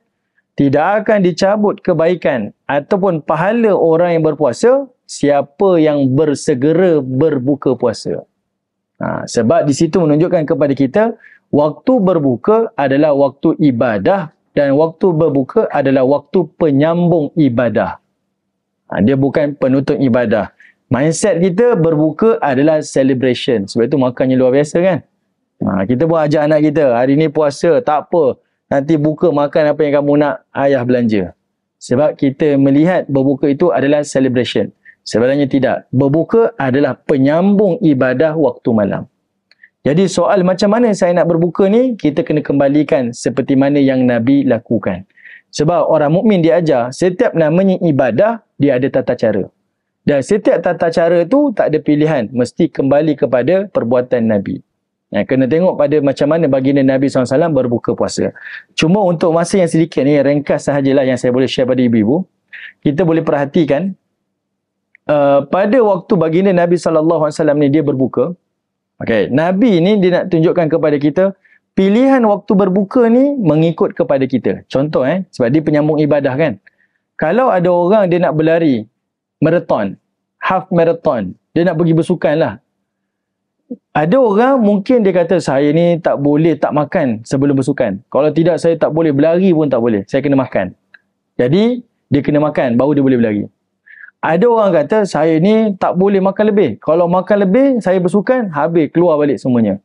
tidak akan dicabut kebaikan ataupun pahala orang yang berpuasa, siapa yang bersegera berbuka puasa. Ha, sebab di situ menunjukkan kepada kita, waktu berbuka adalah waktu ibadah dan waktu berbuka adalah waktu penyambung ibadah. Ha, dia bukan penutup ibadah. Mindset kita berbuka adalah celebration. Sebab itu makannya luar biasa kan? Ha, kita pun ajak anak kita, hari ni puasa, tak apa. Nanti buka makan apa yang kamu nak, ayah belanja. Sebab kita melihat berbuka itu adalah celebration. Sebenarnya tidak. Berbuka adalah penyambung ibadah waktu malam. Jadi soal macam mana saya nak berbuka ni, kita kena kembalikan seperti mana yang Nabi lakukan. Sebab orang mukmin dia diajar, setiap namanya ibadah, dia ada tata cara. Dan setiap tata cara tu tak ada pilihan. Mesti kembali kepada perbuatan Nabi. Ya, kena tengok pada macam mana baginda Nabi SAW berbuka puasa. Cuma untuk masa yang sedikit ni, ringkas sahajalah yang saya boleh share pada ibu-ibu. Kita boleh perhatikan, uh, pada waktu baginda Nabi SAW ni dia berbuka, okay, Nabi ni dia nak tunjukkan kepada kita, pilihan waktu berbuka ni mengikut kepada kita. Contoh eh, sebab dia penyambung ibadah kan. Kalau ada orang dia nak berlari, marathon, half marathon, dia nak pergi bersukan lah, ada orang mungkin dia kata saya ni tak boleh tak makan sebelum bersukan. Kalau tidak saya tak boleh berlari pun tak boleh. Saya kena makan. Jadi dia kena makan baru dia boleh berlari. Ada orang kata saya ni tak boleh makan lebih. Kalau makan lebih saya bersukan habis keluar balik semuanya.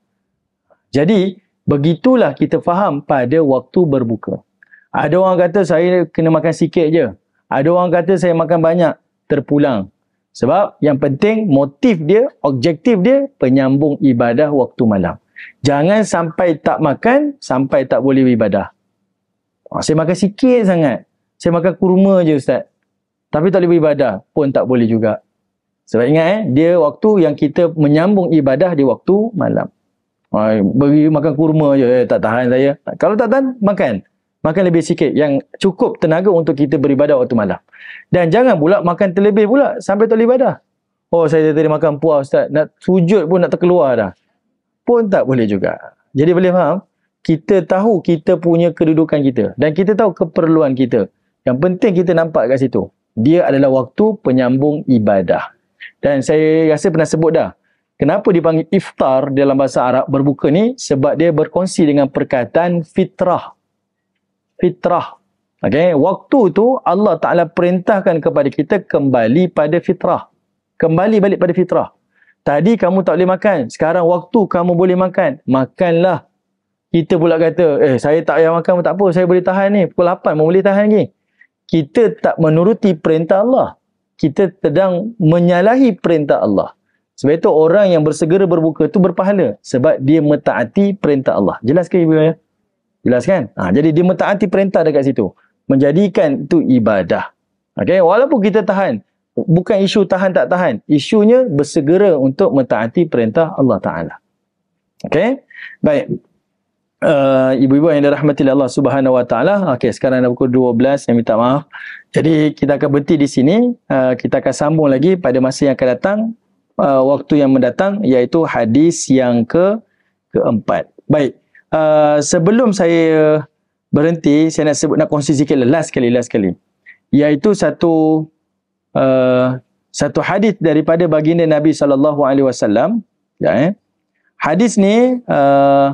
Jadi begitulah kita faham pada waktu berbuka. Ada orang kata saya kena makan sikit je. Ada orang kata saya makan banyak terpulang. Sebab yang penting motif dia, objektif dia penyambung ibadah waktu malam. Jangan sampai tak makan, sampai tak boleh ibadah. Oh, ah, saya makan sikit sangat. Saya makan kurma je Ustaz. Tapi tak boleh ibadah pun tak boleh juga. Sebab ingat eh, dia waktu yang kita menyambung ibadah di waktu malam. Oh, beri makan kurma je, eh, tak tahan saya. Kalau tak tahan, makan makan lebih sikit yang cukup tenaga untuk kita beribadah waktu malam. Dan jangan pula makan terlebih pula sampai tak ibadah. Oh saya tadi makan puas ustaz, nak sujud pun nak terkeluar dah. Pun tak boleh juga. Jadi boleh faham? Kita tahu kita punya kedudukan kita dan kita tahu keperluan kita. Yang penting kita nampak kat situ. Dia adalah waktu penyambung ibadah. Dan saya rasa pernah sebut dah. Kenapa dipanggil iftar dalam bahasa Arab berbuka ni? Sebab dia berkongsi dengan perkataan fitrah fitrah. Okey, waktu tu Allah Taala perintahkan kepada kita kembali pada fitrah. Kembali balik pada fitrah. Tadi kamu tak boleh makan, sekarang waktu kamu boleh makan. Makanlah. Kita pula kata, eh saya tak payah makan tak apa, saya boleh tahan ni. Pukul 8 mau boleh tahan lagi. Kita tak menuruti perintah Allah. Kita sedang menyalahi perintah Allah. Sebab itu orang yang bersegera berbuka tu berpahala sebab dia mentaati perintah Allah. Jelas ke ibu ya? Jelas kan? Ha, jadi dia mentaati perintah dekat situ. Menjadikan itu ibadah. Okay? Walaupun kita tahan. Bukan isu tahan tak tahan. Isunya bersegera untuk mentaati perintah Allah Ta'ala. Okay? Baik. Uh, ibu-ibu yang dirahmati Allah Subhanahu Wa Taala. Okay, sekarang dah pukul 12. Yang minta maaf. Jadi kita akan berhenti di sini. Uh, kita akan sambung lagi pada masa yang akan datang. Uh, waktu yang mendatang iaitu hadis yang ke keempat. Baik uh, sebelum saya berhenti, saya nak sebut nak kongsi sikit lah, last sekali last sekali. Iaitu satu uh, satu hadis daripada baginda Nabi sallallahu alaihi wasallam, ya. Eh? Hadis ni uh,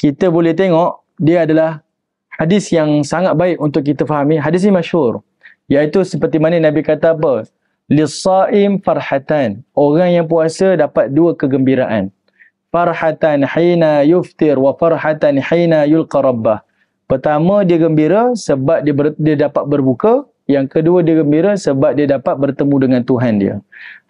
kita boleh tengok dia adalah hadis yang sangat baik untuk kita fahami. Hadis ni masyhur. Yaitu seperti mana Nabi kata apa? Lisaim farhatan. Orang yang puasa dapat dua kegembiraan farhatan hina yuftir wa farhatan hina yulqa rabbah. Pertama dia gembira sebab dia, ber, dia dapat berbuka. Yang kedua dia gembira sebab dia dapat bertemu dengan Tuhan dia.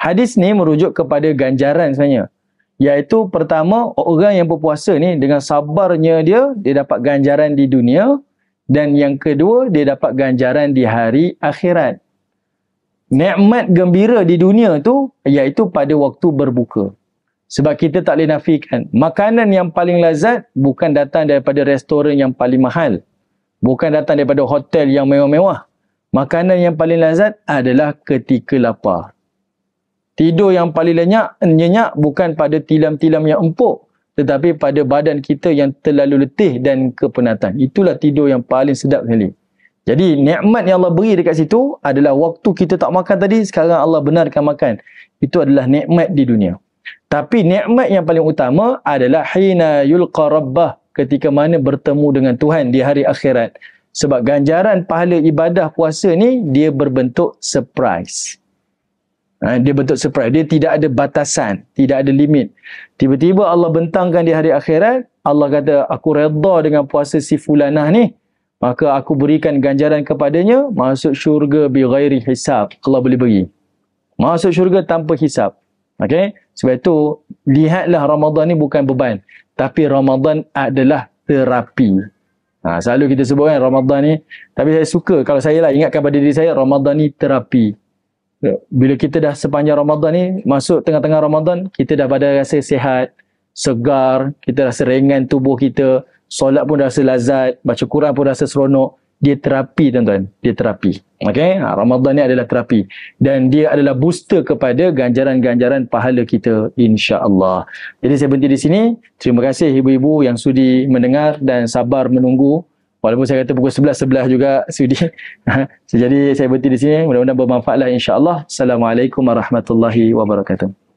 Hadis ni merujuk kepada ganjaran sebenarnya. Iaitu pertama orang yang berpuasa ni dengan sabarnya dia, dia dapat ganjaran di dunia. Dan yang kedua dia dapat ganjaran di hari akhirat. Nikmat gembira di dunia tu iaitu pada waktu berbuka. Sebab kita tak boleh nafikan. Makanan yang paling lazat bukan datang daripada restoran yang paling mahal. Bukan datang daripada hotel yang mewah-mewah. Makanan yang paling lazat adalah ketika lapar. Tidur yang paling lenyak, nyenyak bukan pada tilam-tilam yang empuk. Tetapi pada badan kita yang terlalu letih dan kepenatan. Itulah tidur yang paling sedap sekali. Jadi nikmat yang Allah beri dekat situ adalah waktu kita tak makan tadi, sekarang Allah benarkan makan. Itu adalah nikmat di dunia. Tapi nikmat yang paling utama adalah hina yulqa rabbah ketika mana bertemu dengan Tuhan di hari akhirat. Sebab ganjaran pahala ibadah puasa ni dia berbentuk surprise. Ha, dia bentuk surprise. Dia tidak ada batasan. Tidak ada limit. Tiba-tiba Allah bentangkan di hari akhirat. Allah kata, aku redha dengan puasa si fulanah ni. Maka aku berikan ganjaran kepadanya. Masuk syurga bi ghairi hisab. Allah boleh bagi. Masuk syurga tanpa hisab. Okay? Sebab itu lihatlah Ramadan ni bukan beban, tapi Ramadan adalah terapi. Ha, selalu kita sebut kan Ramadan ni, tapi saya suka kalau saya lah ingatkan pada diri saya Ramadan ni terapi. Bila kita dah sepanjang Ramadan ni, masuk tengah-tengah Ramadan, kita dah pada rasa sihat, segar, kita rasa ringan tubuh kita, solat pun rasa lazat, baca Quran pun rasa seronok dia terapi tuan-tuan dia terapi okey ha, Ramadan ni adalah terapi dan dia adalah booster kepada ganjaran-ganjaran pahala kita insya-Allah jadi saya berhenti di sini terima kasih ibu-ibu yang sudi mendengar dan sabar menunggu walaupun saya kata pukul 11.11 juga sudi ha, jadi saya berhenti di sini mudah-mudahan bermanfaatlah insya-Allah assalamualaikum warahmatullahi wabarakatuh